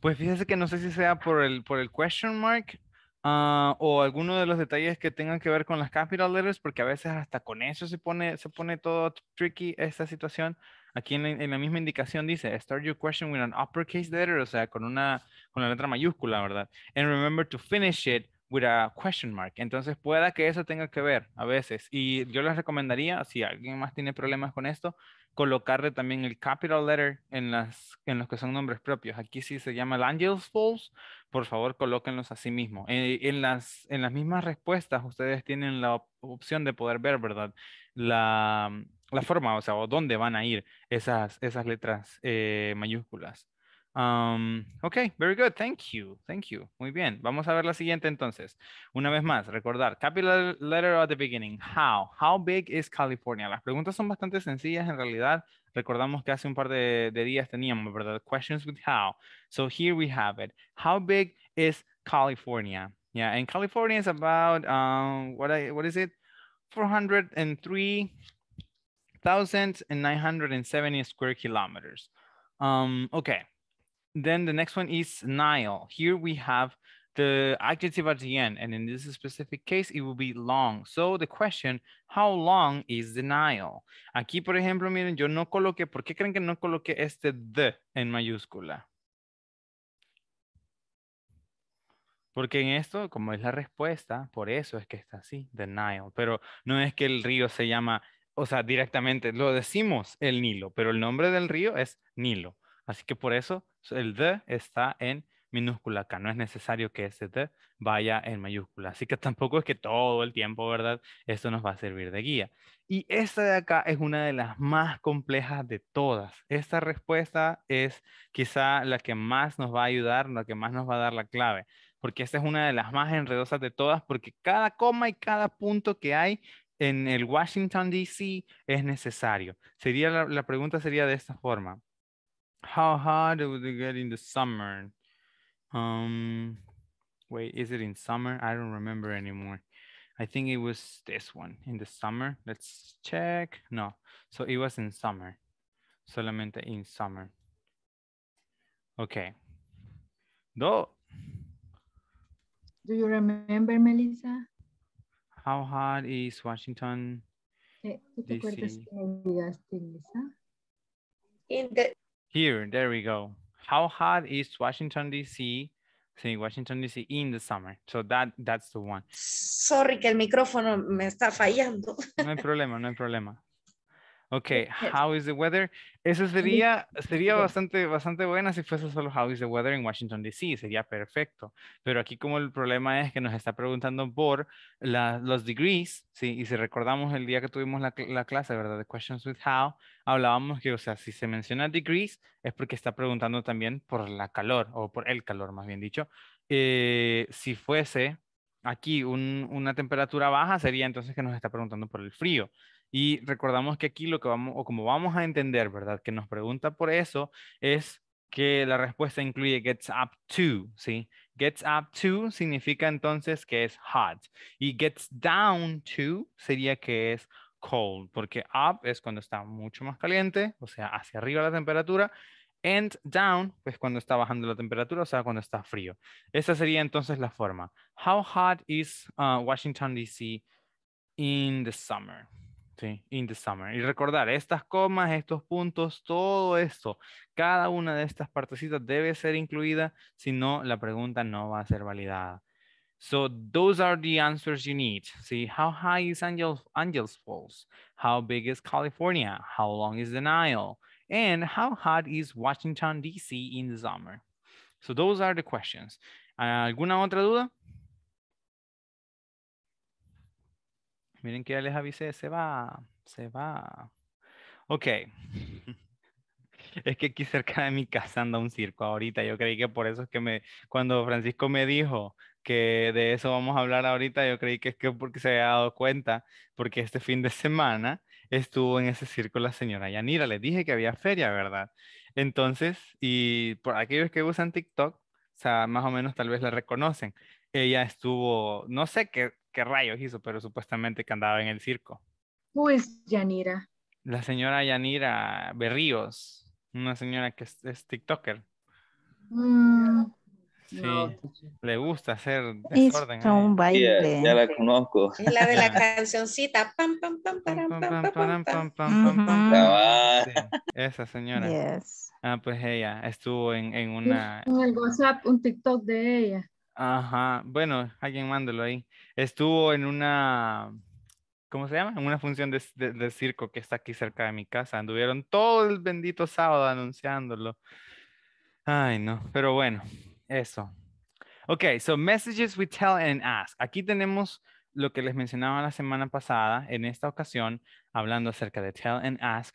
pues fíjese que no sé si sea por el, por el question mark ah, o alguno de los detalles que tengan que ver con las capital letters, porque a veces hasta con eso se pone, se pone todo tricky esta situación. Aquí en la, misma indicación dice, start your question with an uppercase letter, o sea, con una con la letra mayúscula, ¿verdad? And remember to finish it with a question mark. Entonces pueda que eso tenga que ver a veces. Y yo les recomendaría, si alguien más tiene problemas con esto, colocarle también el capital letter en, las, en los que son nombres propios. Aquí sí se llama el Angels Falls, por favor colóquenlos a sí mismos. Eh, en, las, en las mismas respuestas ustedes tienen la opción de poder ver, ¿verdad? La, mm, la forma, o sea, o dónde van a ir esas, esas letras eh, mayúsculas. Um, ok, very good. Thank you. Thank you. Muy bien. Vamos a ver la siguiente entonces. Una vez más, recordar, capital letter at the beginning. How? How big is California? Las preguntas son bastante sencillas en realidad. Recordamos que hace un par de, de días teníamos, ¿verdad? Questions with how. So here we have it. How big is California? Yeah, and California is about, um, what, I, what is it? 403,970 square kilometers. Um, okay, then the next one is Nile. Here we have the adjective at the end. And in this specific case, it will be long. So the question, how long is the Nile? Aquí, por ejemplo, miren, yo no coloqué, ¿por qué creen que no coloqué este the en mayúscula? Porque en esto, como es la respuesta, por eso es que está así, the Nile. Pero no es que el río se llama, o sea, directamente lo decimos el Nilo, pero el nombre del río es Nilo. Así que por eso el the está en minúscula acá, no es necesario que este vaya en mayúscula, así que tampoco es que todo el tiempo, ¿verdad? Esto nos va a servir de guía. Y esta de acá es una de las más complejas de todas. Esta respuesta es quizá la que más nos va a ayudar, la que más nos va a dar la clave, porque esta es una de las más enredosas de todas, porque cada coma y cada punto que hay en el Washington, D.C. es necesario. Sería la, pregunta sería de esta forma. How hot would it get in the summer? Um, wait, is it in summer? I don't remember anymore. I think it was this one in the summer. Let's check. No, so it was in summer. Solamente in summer. Okay. Do. Do you remember, Melissa? How hot is Washington? Eh, ¿Tú te In the... Here, there we go. how hot is Washington D.C. Sí, Washington D.C. in the summer. So that, that's the one. Sorry que el micrófono me está fallando. No hay problema, no hay problema. Ok, how is the weather? Eso sería, sería bastante, bastante buena si fuese solo how is the weather en Washington DC, sería perfecto. Pero aquí como el problema es que nos está preguntando por los degrees, ¿sí? Y si recordamos el día que tuvimos la, la, clase, ¿verdad? De questions with how, hablábamos que, o sea, si se menciona degrees es porque está preguntando también por la calor, o por el calor, más bien dicho. Eh, si fuese aquí un, una temperatura baja, sería entonces que nos está preguntando por el frío. Y recordamos que aquí lo que vamos, o como vamos a entender, ¿verdad? Que nos pregunta por eso es que la respuesta incluye gets up to, ¿sí? Gets up to significa entonces que es hot. Y gets down to sería que es cold, porque up es cuando está mucho más caliente, o sea, hacia arriba la temperatura, and down, pues cuando está bajando la temperatura, o sea, cuando está frío. Esa sería entonces la forma. How hot is uh, Washington DC in the summer? Sí, in the summer. Y recordar, estas comas, estos puntos, todo esto, cada una de estas partecitas debe ser incluida, si no, la pregunta no va a ser validada. So those are the answers you need. See, how high is Angel, Angel's Falls? How big is California? How long is the Nile? And how hot is Washington, D.C. in the summer? So those are the questions. ¿Alguna otra duda? Miren que ya les avisé, se va, se va. Ok. <laughs> Es que aquí cerca de mi casa anda un circo ahorita. Yo creí que por eso es que me, cuando Francisco me dijo que de eso vamos a hablar ahorita, yo creí que es que porque se había dado cuenta, porque este fin de semana estuvo en ese circo la señora Yanira. Le dije que había feria, ¿verdad? Entonces, y por aquellos que usan TikTok, o sea, más o menos tal vez la reconocen. Ella estuvo, no sé qué, qué rayos hizo, pero supuestamente que andaba en el circo. es pues, Yanira. La señora Yanira Berríos, una señora que es, TikToker. Mm, sí, le gusta hacer desorden. un baile. ya, la conozco. Es la de la cancioncita. Esa señora. Ah, pues ella estuvo en, en una... En el WhatsApp, un TikTok de ella. Ajá, bueno, alguien mándelo ahí. Estuvo en una, ¿cómo se llama? En una función de, circo que está aquí cerca de mi casa. Anduvieron todo el bendito sábado anunciándolo. Ay, no, pero bueno, eso. Ok, so messages we tell and ask. Aquí tenemos lo que les mencionaba la semana pasada, en esta ocasión, hablando acerca de tell and ask.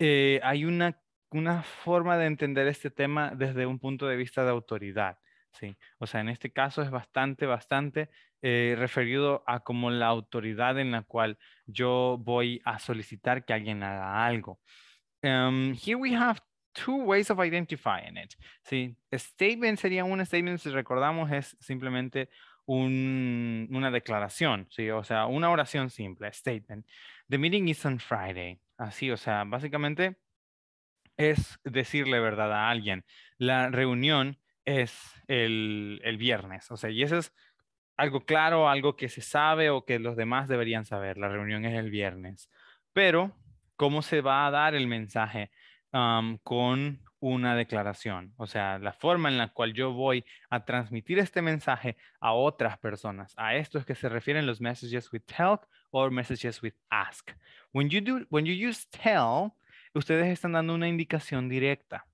Eh, hay una, una forma de entender este tema desde un punto de vista de autoridad Sí, o sea, en este caso es bastante, bastante eh, referido a como la autoridad en la cual yo voy a solicitar que alguien haga algo. Em, here we have two ways of identifying it. Sí, statement sería un statement, si recordamos, es simplemente un, una declaración, sí, o sea, una oración simple, statement. The meeting is on Friday. Así, o sea, básicamente es decirle verdad a alguien. La reunión es el, viernes. O sea, y eso es algo claro, algo que se sabe o que los demás deberían saber. La reunión es el viernes. Pero, ¿cómo se va a dar el mensaje con una declaración? O sea, la forma en la cual yo voy a transmitir este mensaje a otras personas. A esto es que se refieren los messages with tell o messages with ask. When you, do, when you use tell, ustedes están dando una indicación directa.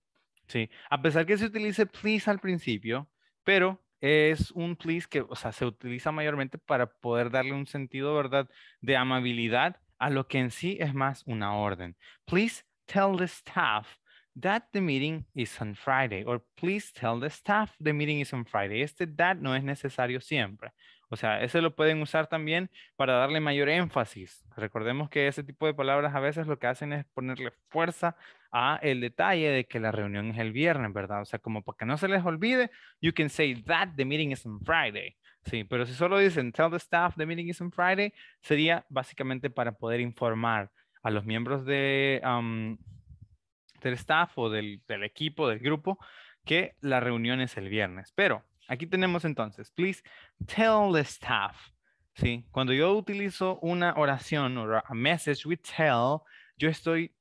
Sí, a pesar que se utilice please al principio, pero es un please que, o sea, se utiliza mayormente para poder darle un sentido, ¿verdad?, de amabilidad a lo que en sí es más una orden. Please tell the staff that the meeting is on Friday or please tell the staff the meeting is on Friday. Este that no es necesario siempre. O sea, ese lo pueden usar también para darle mayor énfasis. Recordemos que ese tipo de palabras a veces lo que hacen es ponerle fuerza a el detalle de que la reunión es el viernes, ¿verdad? O sea, como para que no se les olvide, you can say that the meeting is on Friday. Sí, pero si solo dicen tell the staff the meeting is on Friday, sería básicamente para poder informar a los miembros de del staff o del, equipo, del grupo, que la reunión es el viernes. Pero aquí tenemos entonces, please tell the staff. ¿sí? Cuando yo utilizo una oración o a message we tell, yo estoy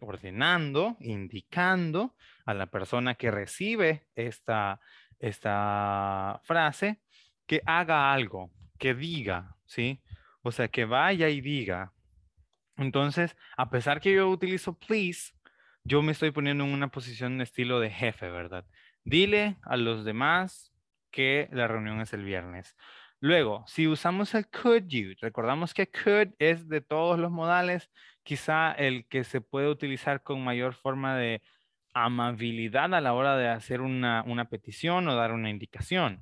ordenando, indicando a la persona que recibe esta, esta frase que haga algo, que diga, ¿sí? O sea, que vaya y diga. Entonces, a pesar que yo utilizo please, yo me estoy poniendo en una posición de estilo de jefe, ¿verdad? Dile a los demás que la reunión es el viernes. Luego, si usamos el could you, recordamos que could es de todos los modales, quizá el que se puede utilizar con mayor forma de amabilidad a la hora de hacer una, petición o dar una indicación.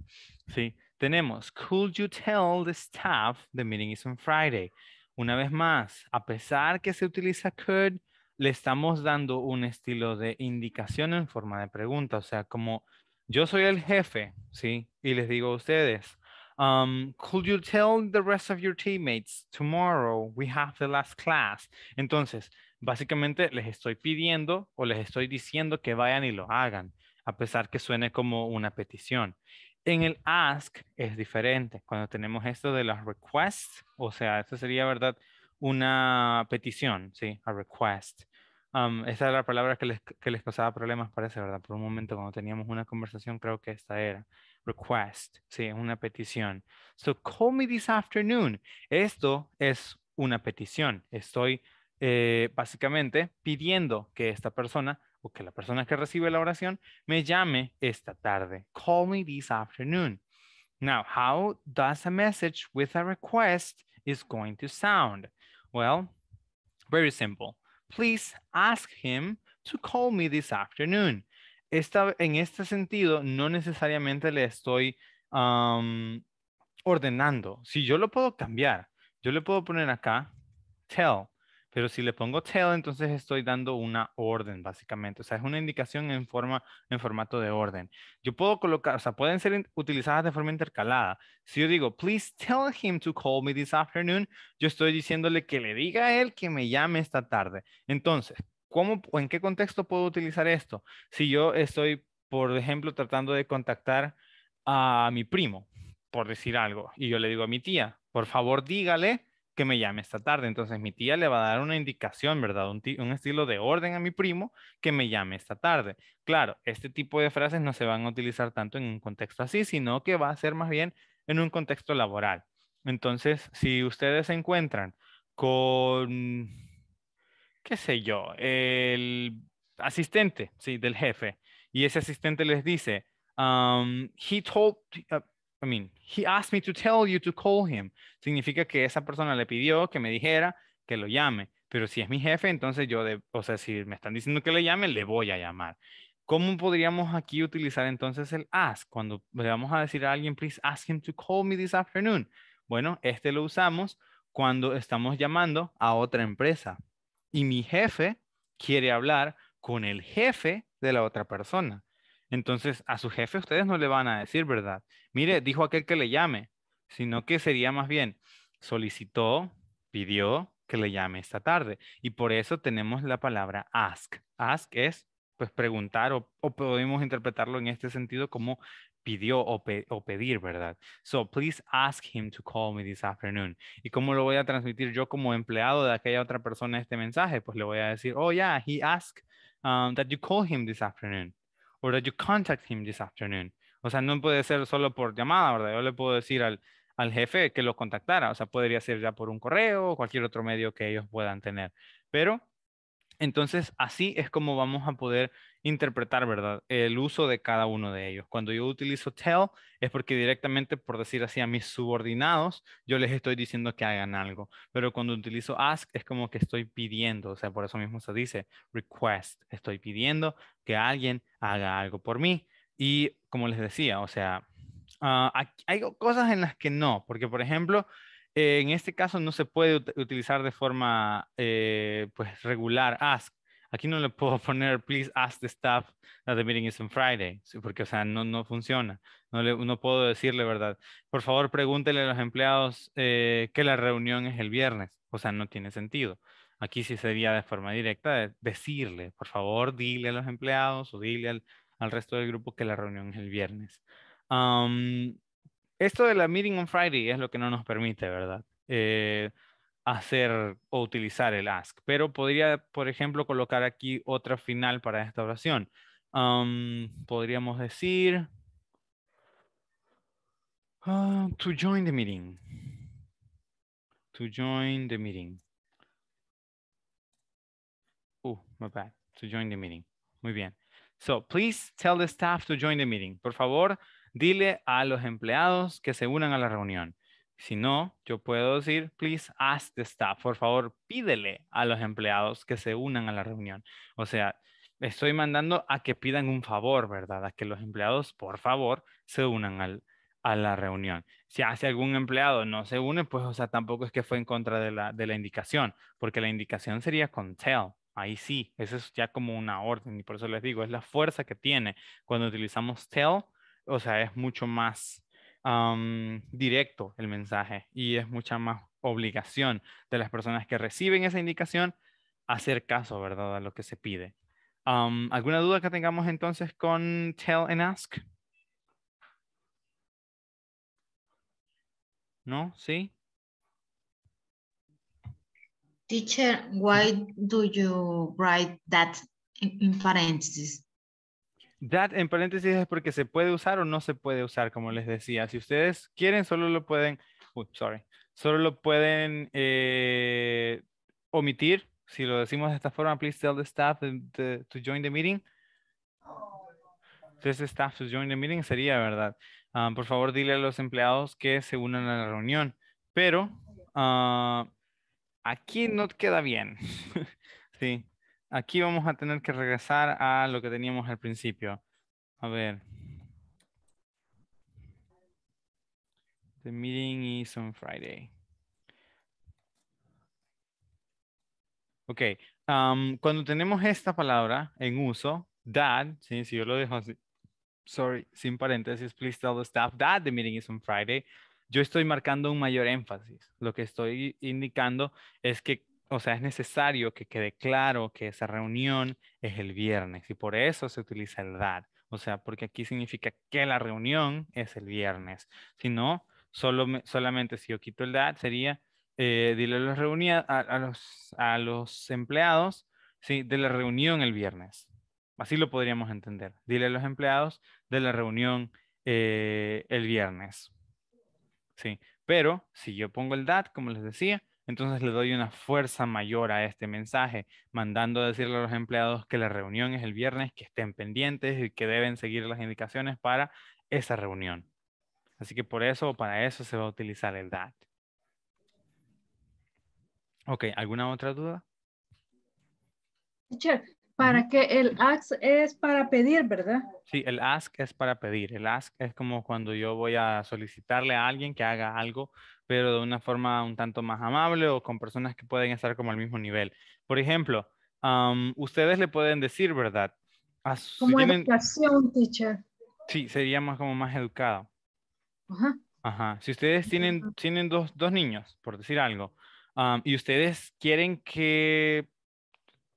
¿sí? Tenemos, could you tell the staff the meeting is on Friday? Una vez más, a pesar que se utiliza could, le estamos dando un estilo de indicación en forma de pregunta. O sea, como yo soy el jefe, ¿sí? Y les digo a ustedes, um, could you tell the rest of your teammates tomorrow we have the last class? Entonces, básicamente les estoy pidiendo o les estoy diciendo que vayan y lo hagan, a pesar que suene como una petición. En el ask es diferente. Cuando tenemos esto de las requests, o sea, esto sería, ¿verdad? una petición, ¿sí? A request. Um, esa era la palabra que les, que causaba problemas, parece, ¿verdad? Por un momento, cuando teníamos una conversación, creo que esta era. Request, sí, una petición. So, call me this afternoon. Esto es una petición. Estoy eh, básicamente pidiendo que esta persona o que la persona que recibe la oración me llame esta tarde. Call me this afternoon. Now, how does a message with a request is going to sound? Well, very simple. Please ask him to call me this afternoon. Esta, en este sentido, no necesariamente le estoy ordenando. Si yo lo puedo cambiar, yo le puedo poner acá, tell pero si le pongo tell, entonces estoy dando una orden, básicamente. O sea, es una indicación en, forma, en formato de orden. Yo puedo colocar, o sea, pueden ser utilizadas de forma intercalada. Si yo digo, please tell him to call me this afternoon, yo estoy diciéndole que le diga a él que me llame esta tarde. Entonces, ¿cómo en qué contexto puedo utilizar esto? Si yo estoy, por ejemplo, tratando de contactar a mi primo, por decir algo, y yo le digo a mi tía, por favor dígale que me llame esta tarde. Entonces mi tía le va a dar una indicación, ¿verdad? Un, estilo de orden a mi primo que me llame esta tarde. Claro, este tipo de frases no se van a utilizar tanto en un contexto así, sino que va a ser más bien en un contexto laboral. Entonces, si ustedes se encuentran con, qué sé yo, el asistente, sí, del jefe, y ese asistente les dice, um, he told, uh, I mean, he asked me to tell you to call him. Significa que esa persona le pidió que me dijera que lo llame. Pero si es mi jefe, entonces yo, o sea, si me están diciendo que le llame, le voy a llamar. ¿Cómo podríamos aquí utilizar entonces el ask? Cuando le vamos a decir a alguien, please ask him to call me this afternoon. Bueno, este lo usamos cuando estamos llamando a otra empresa. Y mi jefe quiere hablar con el jefe de la otra persona. Entonces, a su jefe ustedes no le van a decir, ¿verdad? Mire, dijo aquel que le llame, sino que sería más bien, solicitó, pidió que le llame esta tarde. Y por eso tenemos la palabra ask. Ask es, pues, preguntar o, podemos interpretarlo en este sentido como pidió o, pedir, ¿verdad? So, please ask him to call me this afternoon. ¿Y cómo lo voy a transmitir yo como empleado de aquella otra persona este mensaje? Pues le voy a decir, oh, yeah, he asked um, that you call him this afternoon or that you contact him this afternoon. O sea, no puede ser solo por llamada, ¿verdad? Yo le puedo decir al, al jefe que lo contactara. O sea, podría ser ya por un correo o cualquier otro medio que ellos puedan tener. Pero entonces, así es como vamos a poder interpretar, ¿verdad? El uso de cada uno de ellos. Cuando yo utilizo tell, es porque directamente, por decir así, a mis subordinados, yo les estoy diciendo que hagan algo. Pero cuando utilizo ask, es como que estoy pidiendo, o sea, por eso mismo se dice request. Estoy pidiendo que alguien haga algo por mí. Y como les decía, o sea, ah, hay cosas en las que no, porque por ejemplo, en este caso no se puede utilizar de forma eh, pues regular ask. Aquí no le puedo <laughs> poner please ask the staff that the meeting is on Friday, porque o sea, no, no funciona. No, le, no puedo decirle, ¿verdad? Por favor, pregúntele a los empleados eh, que la reunión es el viernes. O sea, no tiene sentido. Aquí sí sería de forma directa decirle, por favor, dile a los empleados o dile al, al resto del grupo que la reunión es el viernes. Esto de la meeting on Friday es lo que no nos permite, ¿verdad? Eh, hacer o utilizar el ask, pero podría, por ejemplo, colocar aquí otra final para esta oración. Um, podríamos decir, ah, to join the meeting. To join the meeting. Oh, my bad. To join the meeting. Muy bien. So, please tell the staff to join the meeting. Por favor, dile a los empleados que se unan a la reunión. Si no, yo puedo decir, please ask the staff, por favor, pídele a los empleados que se unan a la reunión. O sea, estoy mandando a que pidan un favor, ¿verdad? A que los empleados, por favor, se unan a la reunión. Si hace ah, algún empleado no se une, pues, o sea, tampoco es que fue en contra de la, de la indicación, porque la indicación sería con tell. Ahí sí, eso es ya como una orden y por eso les digo, es la fuerza que tiene cuando utilizamos tell o sea, es mucho más directo el mensaje y es mucha más obligación de las personas que reciben esa indicación hacer caso, ¿verdad?, a lo que se pide. ¿Alguna duda que tengamos entonces con tell and ask? ¿No? ¿Sí? Teacher, why do you write that in, in That en paréntesis es porque se puede usar o no se puede usar, como les decía. Si ustedes quieren, solo lo pueden, sorry, solo lo pueden eh, omitir. Si lo decimos de esta forma, please tell the staff to join the meeting. This staff to join the meeting sería, ¿verdad? Ah, por favor, dile a los empleados que se unan a la reunión. Pero ah, aquí no queda bien. <laughs> sí aquí vamos a tener que regresar a lo que teníamos al principio. A ver. The meeting is on Friday. Ok. Um, cuando tenemos esta palabra en uso, dad, si yo lo dejo así, sorry, sin paréntesis, please tell the staff dad, the meeting is on Friday. Yo estoy marcando un mayor énfasis. Lo que estoy indicando es que o sea, es necesario que quede claro que esa reunión es el viernes y por eso se utiliza el that. O sea, porque aquí significa que la reunión es el viernes. Si no, solo, solamente si yo quito el that sería, eh, dile a los, a, los, a los empleados ¿sí? de la reunión el viernes. Así lo podríamos entender. Dile a los empleados de la reunión eh, el viernes. Sí, pero si yo pongo el dat, como les decía, entonces le doy una fuerza mayor a este mensaje, mandando a decirle a los empleados que la reunión es el viernes, que estén pendientes y que deben seguir las indicaciones para esa reunión. Así que por eso, para eso se va a utilizar el DAT. Ok, ¿alguna otra duda? Para que el ask es para pedir, ¿verdad? Sí, el ask es para pedir. El ask es como cuando yo voy a solicitarle a alguien que haga algo, pero de una forma un tanto más amable o con personas que pueden estar como al mismo nivel. Por ejemplo, ustedes le pueden decir, ¿verdad? como educación, teacher. Sí, sería más como más educado. Ajá. Ajá. Si ustedes tienen, tienen dos, dos niños, por decir algo, y ustedes quieren que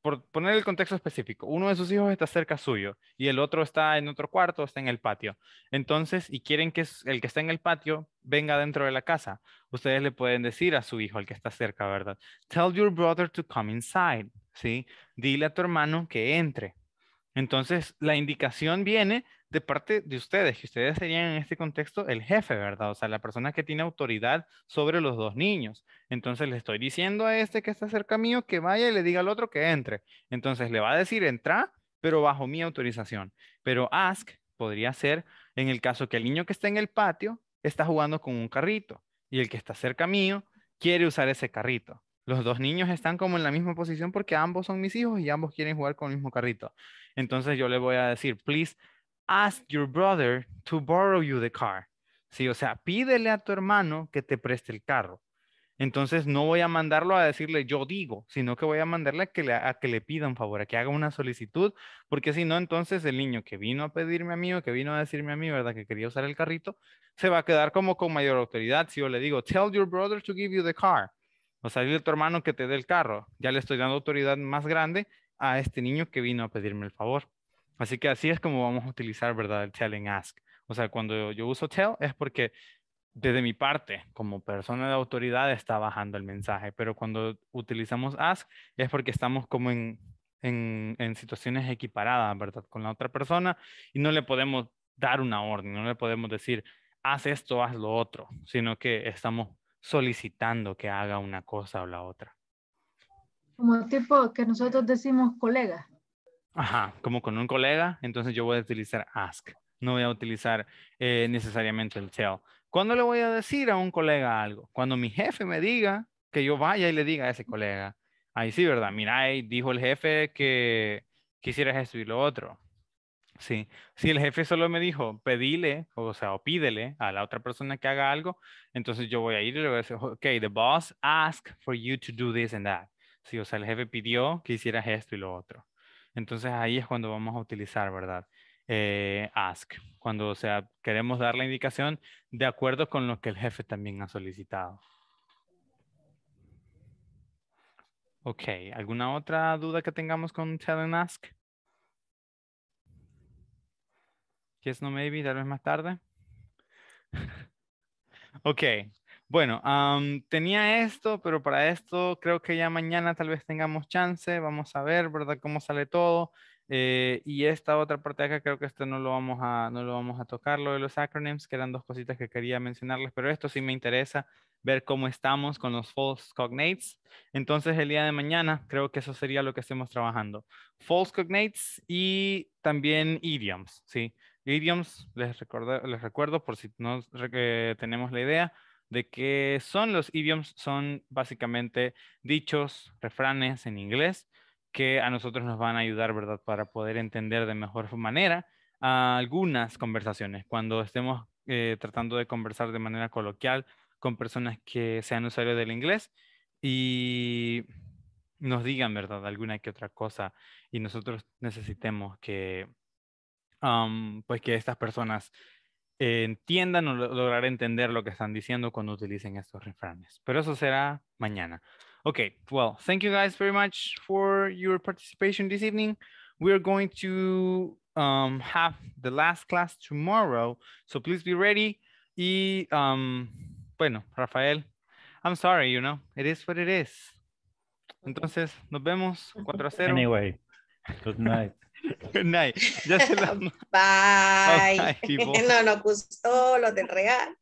por poner el contexto específico, uno de sus hijos está cerca suyo y el otro está en otro cuarto, está en el patio. Entonces, y quieren que el que está en el patio venga dentro de la casa. Ustedes le pueden decir a su hijo, al que está cerca, ¿verdad? Tell your brother to come inside, ¿sí? Dile a tu hermano que entre. Entonces, la indicación viene de parte de ustedes, que ustedes serían en este contexto el jefe, ¿verdad? O sea, la persona que tiene autoridad sobre los dos niños. Entonces le estoy diciendo a este que está cerca mío que vaya y le diga al otro que entre. Entonces le va a decir entra, pero bajo mi autorización. Pero ask podría ser en el caso que el niño que está en el patio está jugando con un carrito y el que está cerca mío quiere usar ese carrito. Los dos niños están como en la misma posición porque ambos son mis hijos y ambos quieren jugar con el mismo carrito. Entonces yo le voy a decir, please ask your brother to borrow you the car. Sí, o sea, pídele a tu hermano que te preste el carro. Entonces no voy a mandarlo a decirle yo digo, sino que voy a mandarle a que le, pida un favor, a que haga una solicitud, porque si no, entonces el niño que vino a pedirme a mí o que vino a decirme a mí, ¿verdad? Que quería usar el carrito, se va a quedar como con mayor autoridad. Si yo le digo, tell your brother to give you the car, o sea, dile a tu hermano que te dé el carro, ya le estoy dando autoridad más grande a este niño que vino a pedirme el favor. Así que así es como vamos a utilizar, ¿verdad? El tell en ask. O sea, cuando yo uso tell es porque desde mi parte, como persona de autoridad, está bajando el mensaje, pero cuando utilizamos ask es porque estamos como en, en, situaciones equiparadas, ¿verdad? Con la otra persona y no le podemos dar una orden, no le podemos decir, haz esto, haz lo otro, sino que estamos solicitando que haga una cosa o la otra. Como tipo que nosotros decimos colega. Ajá, como con un colega, entonces yo voy a utilizar ask, no voy a utilizar eh, necesariamente el tell. ¿Cuándo le voy a decir a un colega algo? Cuando mi jefe me diga que yo vaya y le diga a ese colega, ahí sí, ¿verdad? Mira, ahí dijo el jefe que quisiera esto y lo otro. Sí, si el jefe solo me dijo, pedile, o sea, o pídele a la otra persona que haga algo, entonces yo voy a ir y le voy a decir, ok, the boss ask for you to do this and that. Sí, o sea, el jefe pidió que hicieras esto y lo otro. Entonces ahí es cuando vamos a utilizar, ¿verdad? Eh, ask, cuando sea, queremos dar la indicación de acuerdo con lo que el jefe también ha solicitado. Ok, ¿alguna otra duda que tengamos con tell and ask? Yes, no, maybe, tal vez más tarde. <laughs> ok, bueno, tenía esto, pero para esto creo que ya mañana tal vez tengamos chance. Vamos a ver, ¿verdad? Cómo sale todo. Eh, y esta otra parte de acá creo que esto no lo vamos a no lo vamos a tocar, lo de los acronyms, que eran dos cositas que quería mencionarles, pero esto sí me interesa ver cómo estamos con los false cognates. Entonces el día de mañana creo que eso sería lo que estemos trabajando. False cognates y también idioms, ¿sí? Idioms, les, les recuerdo por si no eh, tenemos la idea, de qué son los idioms. Son básicamente dichos, refranes en inglés que a nosotros nos van a ayudar, ¿verdad? Para poder entender de mejor manera algunas conversaciones cuando estemos eh, tratando de conversar de manera coloquial con personas que sean usuarios del inglés y nos digan, ¿verdad?, alguna que otra cosa y nosotros necesitemos que, pues que estas personas eh, entiendan o lograr entender lo que están diciendo cuando utilicen estos refranes. Pero eso será mañana. Okay, well, thank you guys very much for your participation this evening. we are going to um, have the last class tomorrow, so please be ready. Y, um, bueno, Rafael, I'm sorry, you know, it is what it is. Entonces, nos vemos 4 a 0. Anyway, good night. <laughs> Good <laughs> night. <laughs> Bye. <laughs> No, no, gustó pues, los del Real.